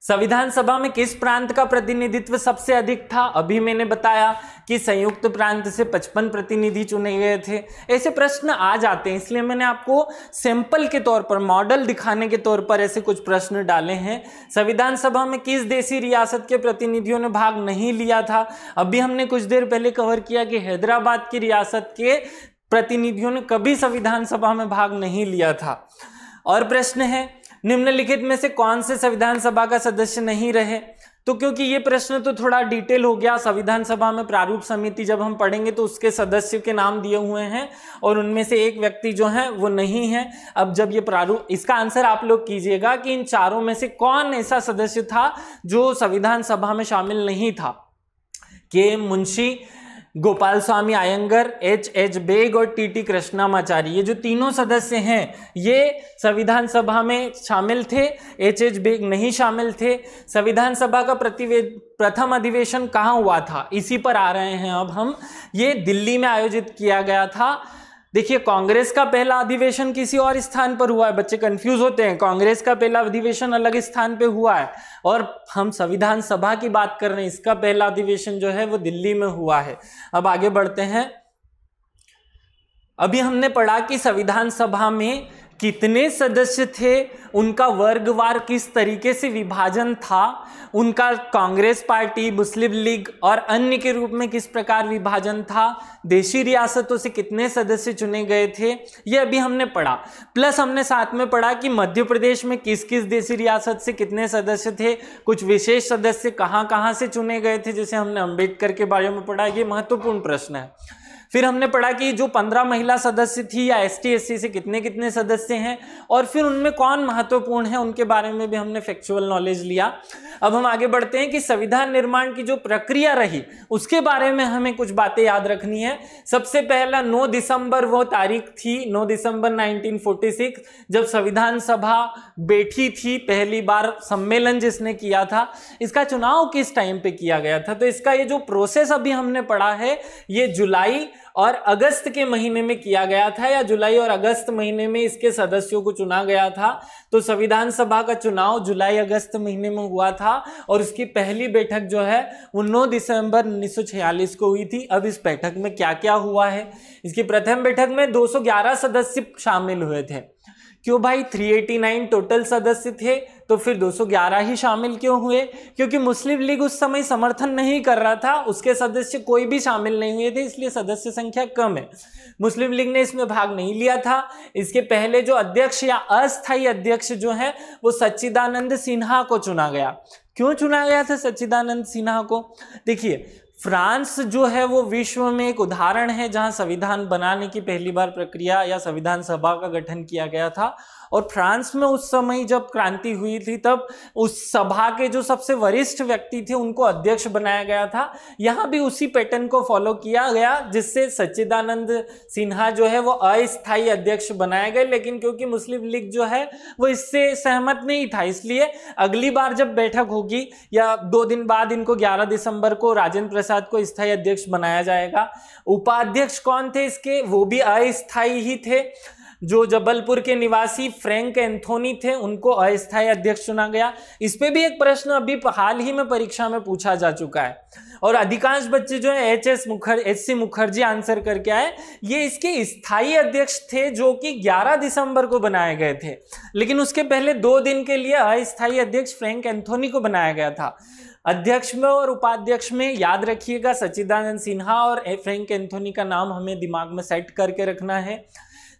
संविधान सभा में किस प्रांत का प्रतिनिधित्व सबसे अधिक था अभी मैंने बताया कि संयुक्त प्रांत से 55 प्रतिनिधि चुने गए थे ऐसे प्रश्न आ जाते हैं इसलिए मैंने आपको सैंपल के तौर पर मॉडल दिखाने के तौर पर ऐसे कुछ प्रश्न डाले हैं संविधान सभा में किस देशी रियासत के प्रतिनिधियों ने भाग नहीं लिया था अभी हमने कुछ देर पहले कवर किया कि हैदराबाद की रियासत के प्रतिनिधियों ने कभी संविधान सभा में भाग नहीं लिया था और प्रश्न है निम्नलिखित में से कौन से संविधान सभा का सदस्य नहीं रहे तो क्योंकि ये प्रश्न तो थोड़ा डिटेल हो गया संविधान सभा में प्रारूप समिति जब हम पढ़ेंगे तो उसके सदस्य के नाम दिए हुए हैं और उनमें से एक व्यक्ति जो है वो नहीं है अब जब ये प्रारूप इसका आंसर आप लोग कीजिएगा कि इन चारों में से कौन ऐसा सदस्य था जो संविधान सभा में शामिल नहीं था K Munshi Gopalaswami Ayyangar H H Beg और टी टी कृष्णामाचारी ये जो तीनों सदस्य हैं ये संविधान सभा में शामिल थे एच एच बेग नहीं शामिल थे संविधान सभा का प्रतिवेद प्रथम अधिवेशन कहाँ हुआ था इसी पर आ रहे हैं अब हम ये दिल्ली में आयोजित किया गया था देखिए कांग्रेस का पहला अधिवेशन किसी और स्थान पर हुआ है बच्चे कंफ्यूज होते हैं कांग्रेस का पहला अधिवेशन अलग स्थान पे हुआ है और हम संविधान सभा की बात कर रहे हैं इसका पहला अधिवेशन जो है वो दिल्ली में हुआ है अब आगे बढ़ते हैं अभी हमने पढ़ा कि संविधान सभा में कितने सदस्य थे उनका वर्गवार किस तरीके से विभाजन था उनका कांग्रेस पार्टी मुस्लिम लीग और अन्य के रूप में किस प्रकार विभाजन था देशी रियासतों से कितने सदस्य चुने गए थे ये अभी हमने पढ़ा प्लस हमने साथ में पढ़ा कि मध्य प्रदेश में किस किस देशी रियासत से कितने सदस्य थे कुछ विशेष सदस्य कहाँ कहाँ से चुने गए थे जैसे हमने अम्बेडकर के बारे में पढ़ा ये महत्वपूर्ण प्रश्न है फिर हमने पढ़ा कि जो पंद्रह महिला सदस्य थी या एस टी से कितने कितने सदस्य हैं और फिर उनमें कौन महत्वपूर्ण है उनके बारे में भी हमने फैक्चुअल नॉलेज लिया अब हम आगे बढ़ते हैं कि संविधान निर्माण की जो प्रक्रिया रही उसके बारे में हमें कुछ बातें याद रखनी है सबसे पहला 9 दिसंबर वो तारीख थी 9 दिसंबर 1946 जब संविधान सभा बैठी थी पहली बार सम्मेलन जिसने किया था इसका चुनाव किस टाइम पर किया गया था तो इसका ये जो प्रोसेस अभी हमने पढ़ा है ये जुलाई और अगस्त के महीने में किया गया था या जुलाई और अगस्त महीने में इसके सदस्यों को चुना गया था तो संविधान सभा का चुनाव जुलाई अगस्त महीने में हुआ था और उसकी पहली बैठक जो है वो नौ दिसंबर उन्नीस को हुई थी अब इस बैठक में क्या क्या हुआ है इसकी प्रथम बैठक में 211 सदस्य शामिल हुए थे क्यों भाई 389 टोटल सदस्य थे तो फिर 211 ही शामिल क्यों हुए क्योंकि मुस्लिम लीग उस समय समर्थन नहीं कर रहा था उसके सदस्य कोई भी शामिल नहीं हुए थे इसलिए सदस्य संख्या कम है मुस्लिम लीग ने इसमें भाग नहीं लिया था इसके पहले जो अध्यक्ष या अस्थायी अध्यक्ष जो है वो सच्चिदानंद सिन्हा को चुना गया क्यों चुना गया था सच्चिदानंद सिन्हा को देखिए फ्रांस जो है वो विश्व में एक उदाहरण है जहां संविधान बनाने की पहली बार प्रक्रिया या संविधान सभा का गठन किया गया था और फ्रांस में उस समय जब क्रांति हुई थी तब उस सभा के जो सबसे वरिष्ठ व्यक्ति थे उनको अध्यक्ष बनाया गया था यहाँ भी उसी पैटर्न को फॉलो किया गया जिससे सच्चिदानंद सिन्हा जो है वो अस्थायी अध्यक्ष बनाए गए लेकिन क्योंकि मुस्लिम लीग जो है वो इससे सहमत नहीं था इसलिए अगली बार जब बैठक होगी या दो दिन बाद इनको 11 दिसंबर को राजेंद्र प्रसाद को स्थायी अध्यक्ष बनाया जाएगा उपाध्यक्ष कौन थे इसके वो भी अस्थायी ही थे जो जबलपुर के निवासी फ्रैंक एंथोनी थे उनको अस्थायी अध्यक्ष चुना गया इस पर भी एक प्रश्न अभी हाल ही में परीक्षा में पूछा जा चुका है और अधिकांश बच्चे जो है एच एस मुखर एच सी मुखर्जी आंसर करके आए ये इसके स्थायी अध्यक्ष थे जो कि 11 दिसंबर को बनाए गए थे लेकिन उसके पहले दो दिन के लिए अस्थायी अध्यक्ष फ्रैंक एंथोनी को बनाया गया था अध्यक्ष में और उपाध्यक्ष में याद रखिएगा सचिदानंद सिन्हा और फ्रैंक एंथोनी का नाम हमें दिमाग में सेट करके रखना है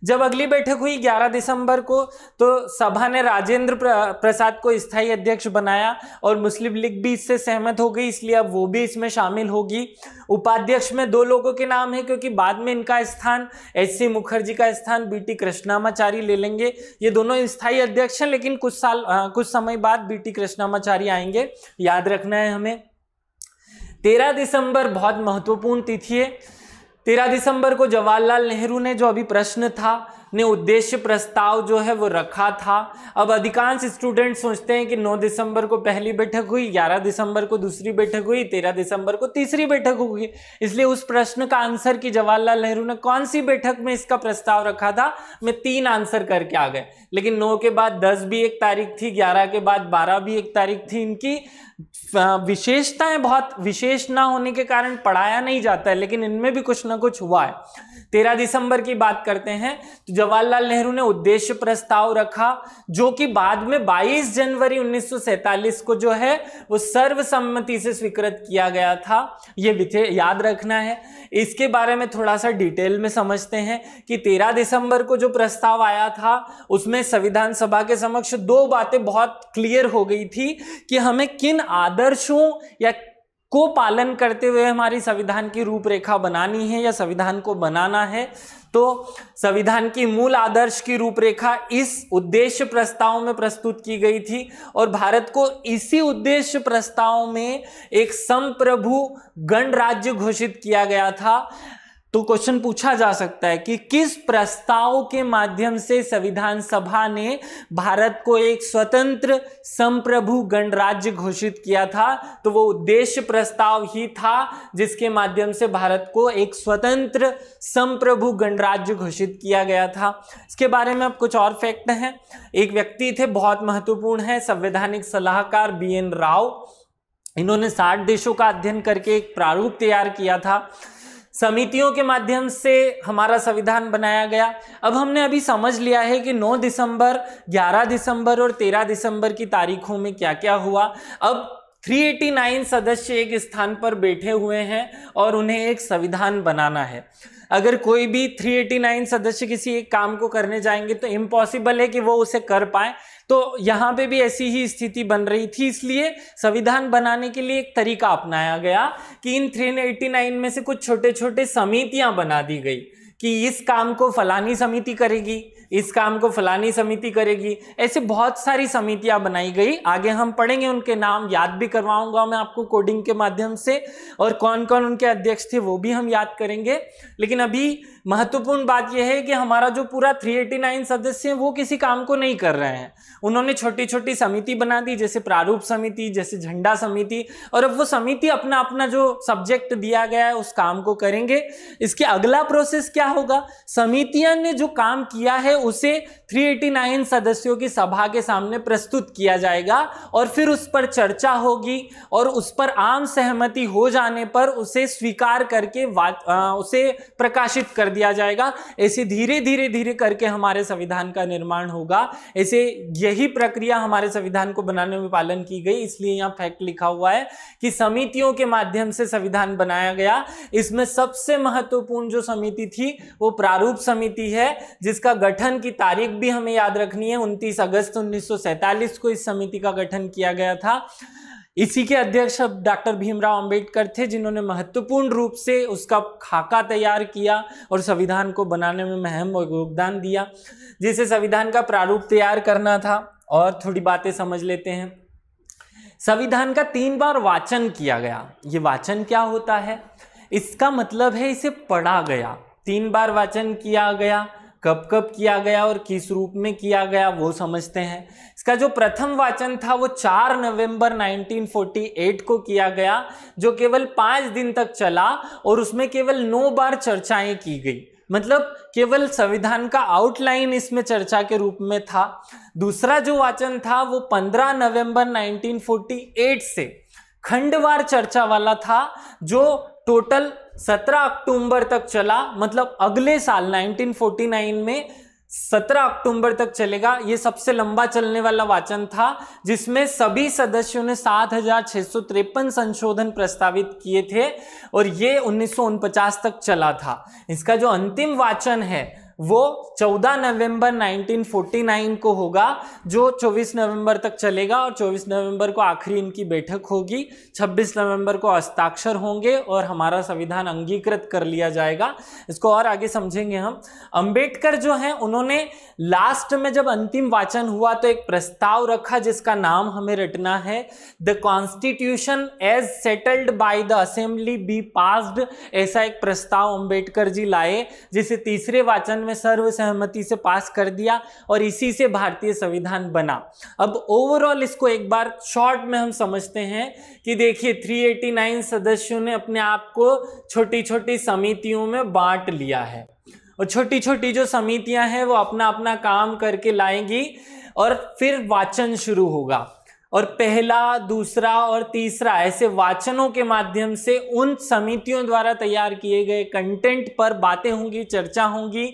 जब अगली बैठक हुई 11 दिसंबर को तो सभा ने राजेंद्र प्रसाद को स्थायी अध्यक्ष बनाया और मुस्लिम लीग भी इससे सहमत हो गई इसलिए अब वो भी इसमें शामिल होगी उपाध्यक्ष में दो लोगों के नाम है क्योंकि बाद में इनका स्थान एच मुखर्जी का स्थान बी टी कृष्णामाचारी ले लेंगे ये दोनों स्थायी अध्यक्ष हैं लेकिन कुछ साल आ, कुछ समय बाद बी टी कृष्णामाचारी आएंगे याद रखना है हमें तेरह दिसंबर बहुत महत्वपूर्ण तिथि है तेरह दिसंबर को जवाहरलाल नेहरू ने जो अभी प्रश्न था ने उद्देश्य प्रस्ताव जो है वो रखा था अब अधिकांश स्टूडेंट सोचते हैं कि 9 दिसंबर को पहली बैठक हुई 11 दिसंबर को दूसरी बैठक हुई 13 दिसंबर को तीसरी बैठक हुई इसलिए उस प्रश्न का आंसर कि जवाहरलाल नेहरू ने कौन सी बैठक में इसका प्रस्ताव रखा था मैं तीन आंसर करके आ गए लेकिन नौ के बाद दस भी एक तारीख थी ग्यारह के बाद बारह भी एक तारीख थी इनकी विशेषताएं बहुत विशेष ना होने के कारण पढ़ाया नहीं जाता है लेकिन इनमें भी कुछ ना कुछ हुआ है तेरह दिसंबर की बात करते हैं तो जवाहरलाल नेहरू ने उद्देश्य प्रस्ताव रखा जो कि बाद में 22 जनवरी 1947 को जो है वो सर्वसम्मति से स्वीकृत किया गया था ये विधेय याद रखना है इसके बारे में थोड़ा सा डिटेल में समझते हैं कि 13 दिसंबर को जो प्रस्ताव आया था उसमें संविधान सभा के समक्ष दो बातें बहुत क्लियर हो गई थी कि हमें किन आदर्शों या को पालन करते हुए हमारी संविधान की रूपरेखा बनानी है या संविधान को बनाना है तो संविधान की मूल आदर्श की रूपरेखा इस उद्देश्य प्रस्ताव में प्रस्तुत की गई थी और भारत को इसी उद्देश्य प्रस्ताव में एक संप्रभु गणराज्य घोषित किया गया था तो क्वेश्चन पूछा जा सकता है कि किस प्रस्ताव के माध्यम से संविधान सभा ने भारत को एक स्वतंत्र संप्रभु गणराज्य घोषित किया था तो वो उद्देश्य प्रस्ताव ही था जिसके माध्यम से भारत को एक स्वतंत्र संप्रभु गणराज्य घोषित किया गया था इसके बारे में अब कुछ और फैक्ट हैं एक व्यक्ति थे बहुत महत्वपूर्ण है संवैधानिक सलाहकार बी एन राव इन्होंने साठ देशों का अध्ययन करके एक प्रारूप तैयार किया था समितियों के माध्यम से हमारा संविधान बनाया गया अब हमने अभी समझ लिया है कि 9 दिसंबर 11 दिसंबर और 13 दिसंबर की तारीखों में क्या क्या हुआ अब 389 सदस्य एक स्थान पर बैठे हुए हैं और उन्हें एक संविधान बनाना है अगर कोई भी 389 सदस्य किसी एक काम को करने जाएंगे तो इम्पॉसिबल है कि वो उसे कर पाए तो यहाँ पे भी ऐसी ही स्थिति बन रही थी इसलिए संविधान बनाने के लिए एक तरीका अपनाया गया कि इन 389 में से कुछ छोटे छोटे समितियां बना दी गई कि इस काम को फलानी समिति करेगी इस काम को फलानी समिति करेगी ऐसे बहुत सारी समितियां बनाई गई आगे हम पढ़ेंगे उनके नाम याद भी करवाऊंगा मैं आपको कोडिंग के माध्यम से और कौन कौन उनके अध्यक्ष थे वो भी हम याद करेंगे लेकिन अभी महत्वपूर्ण बात यह है कि हमारा जो पूरा 389 सदस्य है वो किसी काम को नहीं कर रहे हैं उन्होंने छोटी छोटी समिति बना दी जैसे प्रारूप समिति जैसे झंडा समिति और अब वो समिति अपना अपना जो सब्जेक्ट दिया गया है उस काम को करेंगे इसके अगला प्रोसेस क्या होगा समितियां ने जो काम किया है उसे 389 सदस्यों की सभा के सामने प्रस्तुत किया जाएगा और फिर उस पर चर्चा होगी और उस पर आम सहमति हो जाने पर उसे स्वीकार करके आ, उसे प्रकाशित कर दिया जाएगा ऐसे धीरे धीरे धीरे करके हमारे संविधान का निर्माण होगा ऐसे यही प्रक्रिया हमारे संविधान को बनाने में पालन की गई इसलिए यहाँ फैक्ट लिखा हुआ है कि समितियों के माध्यम से संविधान बनाया गया इसमें सबसे महत्वपूर्ण जो समिति थी वो प्रारूप समिति है जिसका गठन की तारीख भी हमें याद रखनी है उनतीस अगस्त उन्नीस को इस समिति का गठन किया गया था इसी के अध्यक्ष डॉक्टर भीमराव अंबेडकर थे जिन्होंने महत्वपूर्ण रूप से उसका खाका तैयार किया और संविधान को बनाने में महम योगदान दिया जिसे संविधान का प्रारूप तैयार करना था और थोड़ी बातें समझ लेते हैं संविधान का तीन बार वाचन किया गया ये वाचन क्या होता है इसका मतलब है इसे पढ़ा गया तीन बार वाचन किया गया कब कब किया गया और किस रूप में किया गया वो समझते हैं इसका जो प्रथम वाचन था वो 4 नवंबर 1948 को किया गया जो केवल पांच दिन तक चला और उसमें केवल नौ बार चर्चाएं की गई मतलब केवल संविधान का आउटलाइन इसमें चर्चा के रूप में था दूसरा जो वाचन था वो 15 नवंबर 1948 से खंडवार चर्चा वाला था जो टोटल 17 अक्टूबर तक चला मतलब अगले साल 1949 में 17 अक्टूबर तक चलेगा ये सबसे लंबा चलने वाला वाचन था जिसमें सभी सदस्यों ने सात संशोधन प्रस्तावित किए थे और ये उन्नीस तक चला था इसका जो अंतिम वाचन है वो 14 नवंबर 1949 को होगा जो 24 नवंबर तक चलेगा और 24 नवंबर को आखिरी इनकी बैठक होगी 26 नवंबर को हस्ताक्षर होंगे और हमारा संविधान अंगीकृत कर लिया जाएगा इसको और आगे समझेंगे हम अंबेडकर जो हैं उन्होंने लास्ट में जब अंतिम वाचन हुआ तो एक प्रस्ताव रखा जिसका नाम हमें रटना है the constitution as settled by the assembly be passed ऐसा एक प्रस्ताव अंबेडकर जी लाए जिसे तीसरे वाचन में सर्वसहमति से पास कर दिया और इसी से भारतीय संविधान बना अब ओवरऑल इसको एक बार शॉर्ट में हम समझते हैं कि देखिए 389 सदस्यों ने अपने आप को छोटी छोटी समितियों में बांट लिया है और छोटी छोटी जो समितियां हैं वो अपना अपना काम करके लाएंगी और फिर वाचन शुरू होगा और पहला दूसरा और तीसरा ऐसे वाचनों के माध्यम से उन समितियों द्वारा तैयार किए गए कंटेंट पर बातें होंगी चर्चा होंगी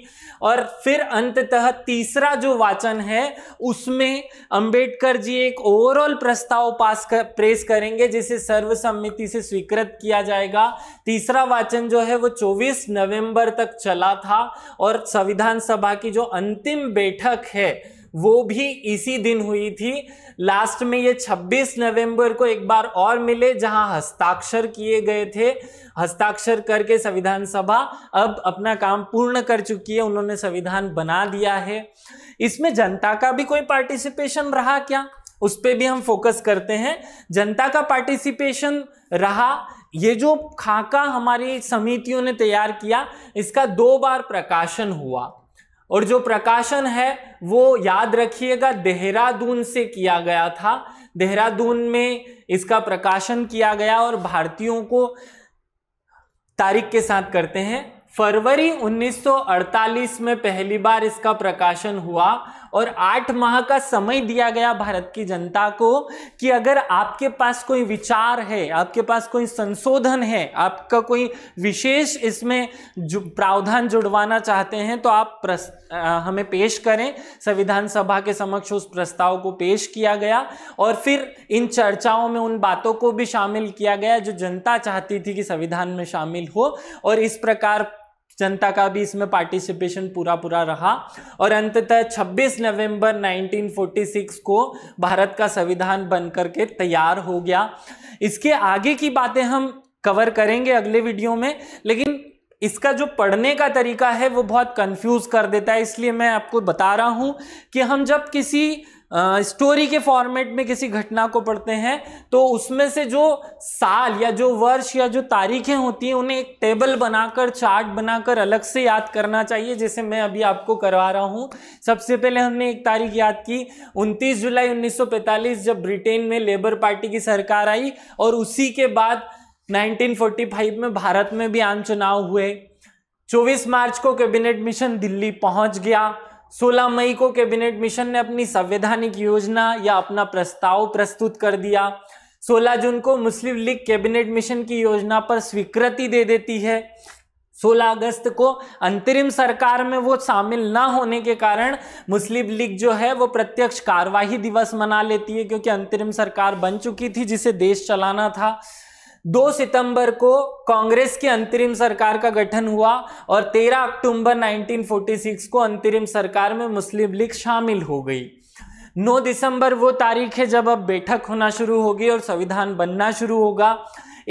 और फिर अंततः तीसरा जो वाचन है उसमें अंबेडकर जी एक ओवरऑल प्रस्ताव पास कर प्रेस करेंगे जिसे सर्वसम्मति से स्वीकृत किया जाएगा तीसरा वाचन जो है वो 24 नवंबर तक चला था और संविधान सभा की जो अंतिम बैठक है वो भी इसी दिन हुई थी लास्ट में ये 26 नवंबर को एक बार और मिले जहां हस्ताक्षर किए गए थे हस्ताक्षर करके संविधान सभा अब अपना काम पूर्ण कर चुकी है उन्होंने संविधान बना दिया है इसमें जनता का भी कोई पार्टिसिपेशन रहा क्या उस पर भी हम फोकस करते हैं जनता का पार्टिसिपेशन रहा ये जो खाका हमारी समितियों ने तैयार किया इसका दो बार प्रकाशन हुआ और जो प्रकाशन है वो याद रखिएगा देहरादून से किया गया था देहरादून में इसका प्रकाशन किया गया और भारतीयों को तारीख के साथ करते हैं फरवरी 1948 में पहली बार इसका प्रकाशन हुआ और आठ माह का समय दिया गया भारत की जनता को कि अगर आपके पास कोई विचार है आपके पास कोई संशोधन है आपका कोई विशेष इसमें जो प्रावधान जुड़वाना चाहते हैं तो आप प्रस, आ, हमें पेश करें संविधान सभा के समक्ष उस प्रस्ताव को पेश किया गया और फिर इन चर्चाओं में उन बातों को भी शामिल किया गया जो जनता चाहती थी कि संविधान में शामिल हो और इस प्रकार जनता का भी इसमें पार्टिसिपेशन पूरा पूरा रहा और अंततः 26 नवंबर 1946 को भारत का संविधान बन के तैयार हो गया इसके आगे की बातें हम कवर करेंगे अगले वीडियो में लेकिन इसका जो पढ़ने का तरीका है वो बहुत कंफ्यूज कर देता है इसलिए मैं आपको बता रहा हूँ कि हम जब किसी स्टोरी के फॉर्मेट में किसी घटना को पढ़ते हैं तो उसमें से जो साल या जो वर्ष या जो तारीखें होती हैं उन्हें एक टेबल बनाकर चार्ट बनाकर अलग से याद करना चाहिए जैसे मैं अभी आपको करवा रहा हूँ सबसे पहले हमने एक तारीख याद की 29 जुलाई 1945 जब ब्रिटेन में लेबर पार्टी की सरकार आई और उसी के बाद नाइनटीन में भारत में भी आम चुनाव हुए चौबीस मार्च को कैबिनेट मिशन दिल्ली पहुंच गया 16 मई को कैबिनेट मिशन ने अपनी संवैधानिक योजना या अपना प्रस्ताव प्रस्तुत कर दिया 16 जून को मुस्लिम लीग कैबिनेट मिशन की योजना पर स्वीकृति दे देती है 16 अगस्त को अंतरिम सरकार में वो शामिल ना होने के कारण मुस्लिम लीग जो है वो प्रत्यक्ष कार्यवाही दिवस मना लेती है क्योंकि अंतरिम सरकार बन चुकी थी जिसे देश चलाना था दो सितंबर को कांग्रेस की अंतरिम सरकार का गठन हुआ और 13 अक्टूबर 1946 को अंतरिम सरकार में मुस्लिम लीग शामिल हो गई 9 दिसंबर वो तारीख है जब अब बैठक होना शुरू होगी और संविधान बनना शुरू होगा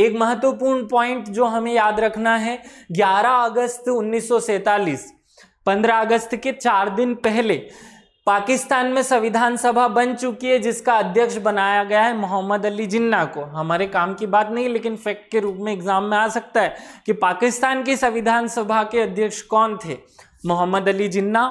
एक महत्वपूर्ण पॉइंट जो हमें याद रखना है 11 अगस्त 1947 15 अगस्त के चार दिन पहले पाकिस्तान में संविधान सभा बन चुकी है जिसका अध्यक्ष बनाया गया है मोहम्मद अली जिन्ना को हमारे काम की बात नहीं लेकिन फैक्ट के रूप में एग्जाम में आ सकता है कि पाकिस्तान की संविधान सभा के अध्यक्ष कौन थे मोहम्मद अली जिन्ना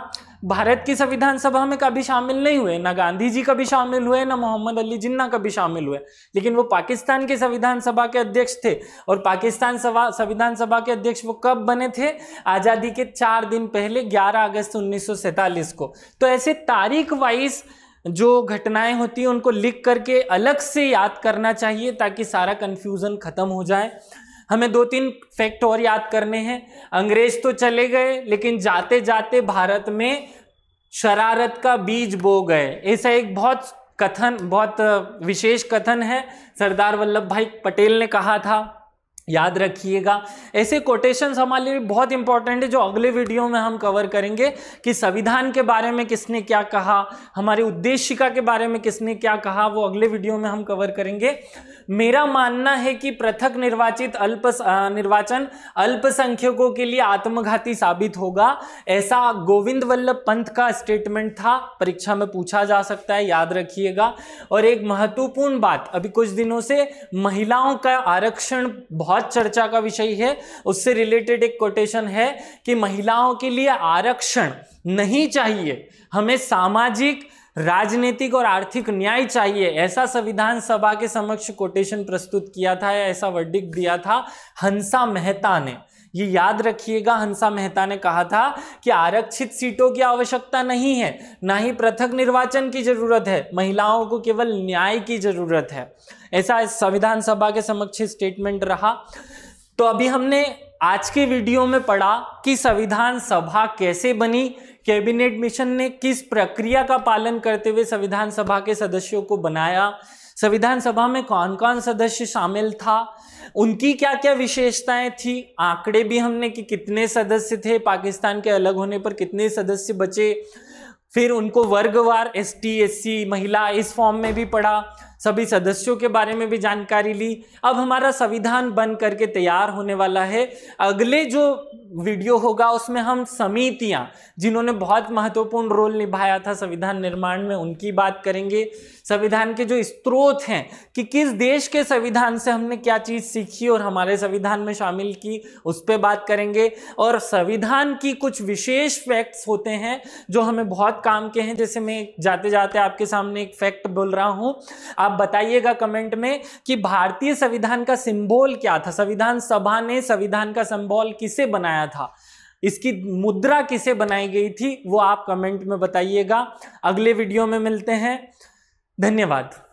भारत की संविधान सभा में कभी शामिल नहीं हुए ना गांधी जी कभी शामिल हुए ना मोहम्मद अली जिन्ना कभी शामिल हुए लेकिन वो पाकिस्तान के संविधान सभा के अध्यक्ष थे और पाकिस्तान सभा संविधान सभा के अध्यक्ष वो कब बने थे आज़ादी के चार दिन पहले 11 अगस्त उन्नीस को तो ऐसे तारीख वाइज जो घटनाएं होती हैं उनको लिख करके अलग से याद करना चाहिए ताकि सारा कन्फ्यूज़न ख़त्म हो जाए हमें दो तीन फैक्ट और याद करने हैं अंग्रेज तो चले गए लेकिन जाते जाते भारत में शरारत का बीज बो गए ऐसा एक बहुत कथन बहुत विशेष कथन है सरदार वल्लभ भाई पटेल ने कहा था याद रखिएगा ऐसे कोटेशन हमारे लिए बहुत इंपॉर्टेंट है जो अगले वीडियो में हम कवर करेंगे कि संविधान के बारे में किसने क्या कहा हमारे उद्देशिका के बारे में किसने क्या कहा वो अगले वीडियो में हम कवर करेंगे मेरा मानना है कि पृथक निर्वाचित अल्प निर्वाचन अल्पसंख्यकों के लिए आत्मघाती साबित होगा ऐसा गोविंद वल्लभ पंत का स्टेटमेंट था परीक्षा में पूछा जा सकता है याद रखिएगा और एक महत्वपूर्ण बात अभी कुछ दिनों से महिलाओं का आरक्षण बहुत चर्चा का विषय है उससे रिलेटेड एक कोटेशन है कि महिलाओं के लिए आरक्षण नहीं चाहिए हमें सामाजिक राजनीतिक और आर्थिक न्याय चाहिए ऐसा संविधान सभा के समक्ष कोटेशन प्रस्तुत किया था या ऐसा वर्डिक दिया था हंसा मेहता ने ये याद रखिएगा हंसा मेहता ने कहा था कि आरक्षित सीटों की आवश्यकता नहीं है ना ही पृथक निर्वाचन की जरूरत है महिलाओं को केवल न्याय की जरूरत है ऐसा संविधान सभा के समक्ष स्टेटमेंट रहा तो अभी हमने आज के वीडियो में पढ़ा कि संविधान सभा कैसे बनी कैबिनेट मिशन ने किस प्रक्रिया का पालन करते हुए संविधान सभा के सदस्यों को बनाया संविधान सभा में कौन कौन सदस्य शामिल था उनकी क्या क्या विशेषताएं थी आंकड़े भी हमने कि कितने सदस्य थे पाकिस्तान के अलग होने पर कितने सदस्य बचे फिर उनको वर्गवार एस टी एस सी महिला इस फॉर्म में भी पढ़ा सभी सदस्यों के बारे में भी जानकारी ली अब हमारा संविधान बन करके तैयार होने वाला है अगले जो वीडियो होगा उसमें हम समितियाँ जिन्होंने बहुत महत्वपूर्ण रोल निभाया था संविधान निर्माण में उनकी बात करेंगे संविधान के जो स्त्रोत हैं कि किस देश के संविधान से हमने क्या चीज़ सीखी और हमारे संविधान में शामिल की उस पर बात करेंगे और संविधान की कुछ विशेष फैक्ट्स होते हैं जो हमें बहुत काम के हैं जैसे मैं जाते जाते आपके सामने एक फैक्ट बोल रहा हूँ आप बताइएगा कमेंट में कि भारतीय संविधान का सिंबल क्या था संविधान सभा ने संविधान का सिंबल किसे बनाया था इसकी मुद्रा किसे बनाई गई थी वो आप कमेंट में बताइएगा अगले वीडियो में मिलते हैं धन्यवाद